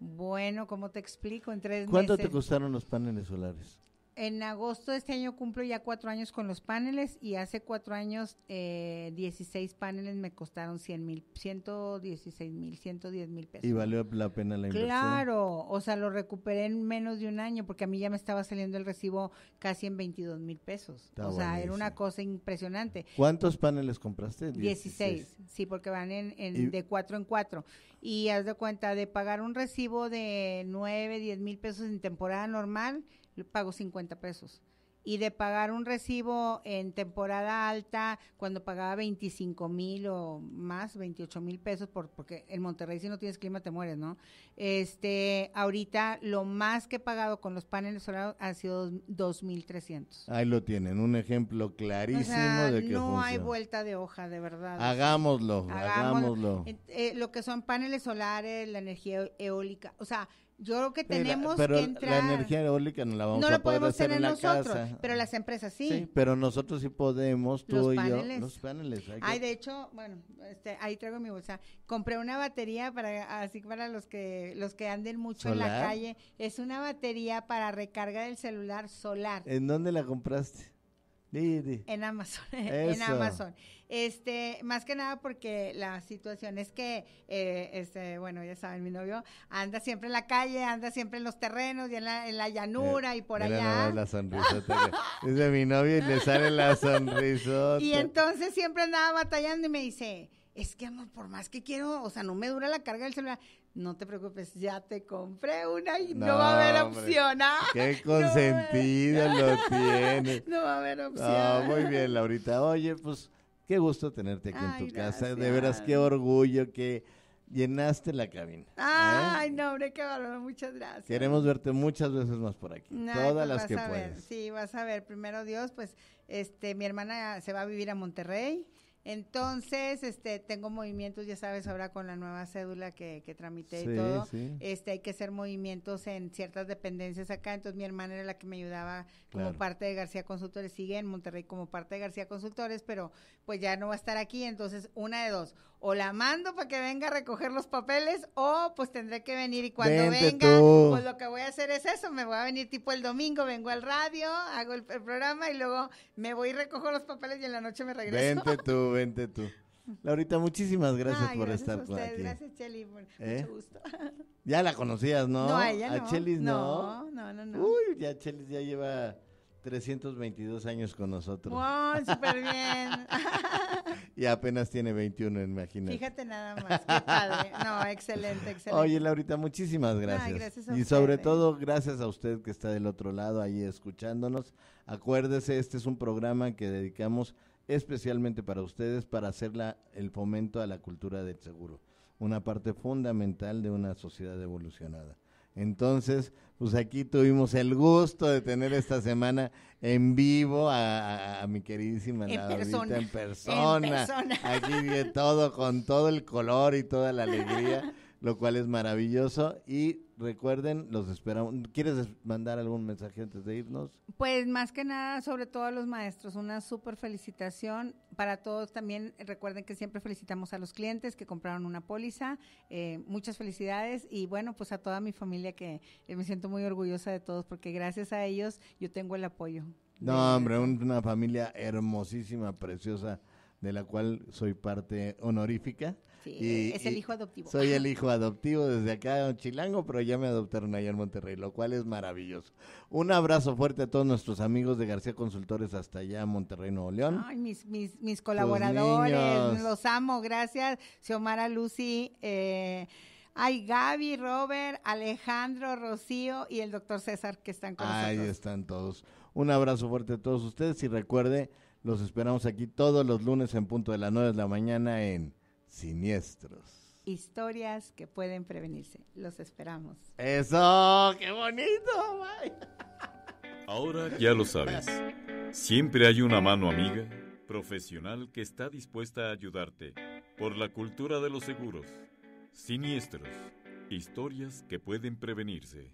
Bueno, ¿cómo te explico? ¿Cuánto te costaron los paneles solares? en agosto de este año cumplo ya cuatro años con los paneles y hace cuatro años eh, 16 paneles me costaron 100 mil, 116 mil, 110 mil pesos. ¿Y valió la pena la inversión? Claro, o sea, lo recuperé en menos de un año porque a mí ya me estaba saliendo el recibo casi en 22 mil pesos. o sea, era una cosa impresionante. ¿Cuántos paneles compraste? 16, sí, porque van en, de cuatro en cuatro. Y haz de cuenta de pagar un recibo de 9, 10 mil pesos en temporada normal pago 50 pesos. Y de pagar un recibo en temporada alta, cuando pagaba 25 mil o más, 28 mil pesos, porque en Monterrey si no tienes clima te mueres, ¿no? Este, ahorita lo más que he pagado con los paneles solares ha sido 2.300. Ahí lo tienen, un ejemplo clarísimo de que No hay vuelta de hoja, de verdad. Hagámoslo, hagámoslo. Eh, lo que son paneles solares, la energía eólica, o sea, yo creo que tenemos que entrar. La energía eólica no la vamos a poder hacer nosotros, pero las empresas sí. Sí, pero nosotros sí podemos, tú y yo. Los paneles. Hay de hecho, bueno, este, ahí traigo mi bolsa. Compré una batería para así para los que los que anden mucho en la calle. Es una batería para recarga del celular solar. ¿En dónde la compraste? En Amazon, en Amazon. Este, más que nada porque la situación es que, eh, este, bueno, ya saben, mi novio anda siempre en la calle, anda siempre en los terrenos y en la, en la llanura y por allá. es de mi novio y le sale la sonrisa. Y entonces siempre andaba batallando y me dice, es que amor, por más que quiero, o sea, no me dura la carga del celular. No te preocupes, ya te compré una y no, va a haber opción. Ah, qué consentido lo tienes. No va a haber opción. Ah, muy bien, Laurita. Oye, pues qué gusto tenerte aquí en tu casa. De veras, qué orgullo que llenaste la cabina. ¿eh? Ay, no, hombre, qué bárbaro. Muchas gracias. Queremos verte muchas veces más por aquí. todas pues las que puedas. Sí, vas a ver. Primero Dios, pues este, mi hermana se va a vivir a Monterrey entonces, este, tengo movimientos, ya sabes, ahora con la nueva cédula que, que tramité y todo, este, hay que hacer movimientos en ciertas dependencias acá. Entonces, mi hermana era la que me ayudaba como parte de García Consultores, sigue en Monterrey como parte de García Consultores, pero pues ya no va a estar aquí, entonces una de dos, o la mando para que venga a recoger los papeles o pues tendré que venir y cuando venga, pues lo que voy a hacer es eso, me voy a venir tipo el domingo, vengo al radio, hago el, programa y luego me voy y recojo los papeles y en la noche me regreso. Vente tú, vente tú. Laurita, muchísimas gracias por estar con por aquí. Gracias, mucho ¿Eh? gusto. Ya la conocías, ¿no? No, a no. A no, no, no. Uy, ya Chelis ya lleva 322 años con nosotros. ¡Wow! ¡Súper bien! y apenas tiene 21, imagínate. Fíjate nada más, qué padre. No, excelente, excelente. Oye, Laurita, muchísimas gracias. y sobre todo, gracias a usted que está del otro lado ahí escuchándonos. Acuérdese, este es un programa que dedicamos especialmente para ustedes para hacer el fomento a la cultura del seguro, una parte fundamental de una sociedad evolucionada. Entonces, pues aquí tuvimos el gusto de tener esta semana en vivo a, mi queridísima en persona, en persona. En persona. Aquí de todo, con todo el color y toda la alegría, lo cual es maravilloso. Y recuerden, los esperamos. ¿Quieres mandar algún mensaje antes de irnos? Pues más que nada, sobre todo a los maestros, una super felicitación para todos. También recuerden que siempre felicitamos a los clientes que compraron una póliza. Eh, muchas felicidades y bueno, pues a toda mi familia que eh, me siento muy orgullosa de todos porque gracias a ellos yo tengo el apoyo. No, hombre, una familia hermosísima, preciosa, de la cual soy parte honorífica. Sí, es el hijo adoptivo. Soy el hijo adoptivo desde acá en Chilango, pero ya me adoptaron allá en Monterrey, lo cual es maravilloso. Un abrazo fuerte a todos nuestros amigos de García Consultores hasta allá, Monterrey, Nuevo León. Ay, mis, colaboradores, los, amo, gracias. Xiomara, Lucy, eh, Ay, Gaby, Robert, Alejandro, Rocío y el doctor César que están con Ahí nosotros. Ahí están todos. Un abrazo fuerte a todos ustedes y recuerde, los esperamos aquí todos los lunes en punto de las nueve de la mañana en siniestros historias que pueden prevenirse. Los esperamos. Eso, qué bonito. Ahora ya lo sabes. Siempre hay una mano amiga, profesional que está dispuesta a ayudarte por la cultura de los seguros, siniestros, historias que pueden prevenirse.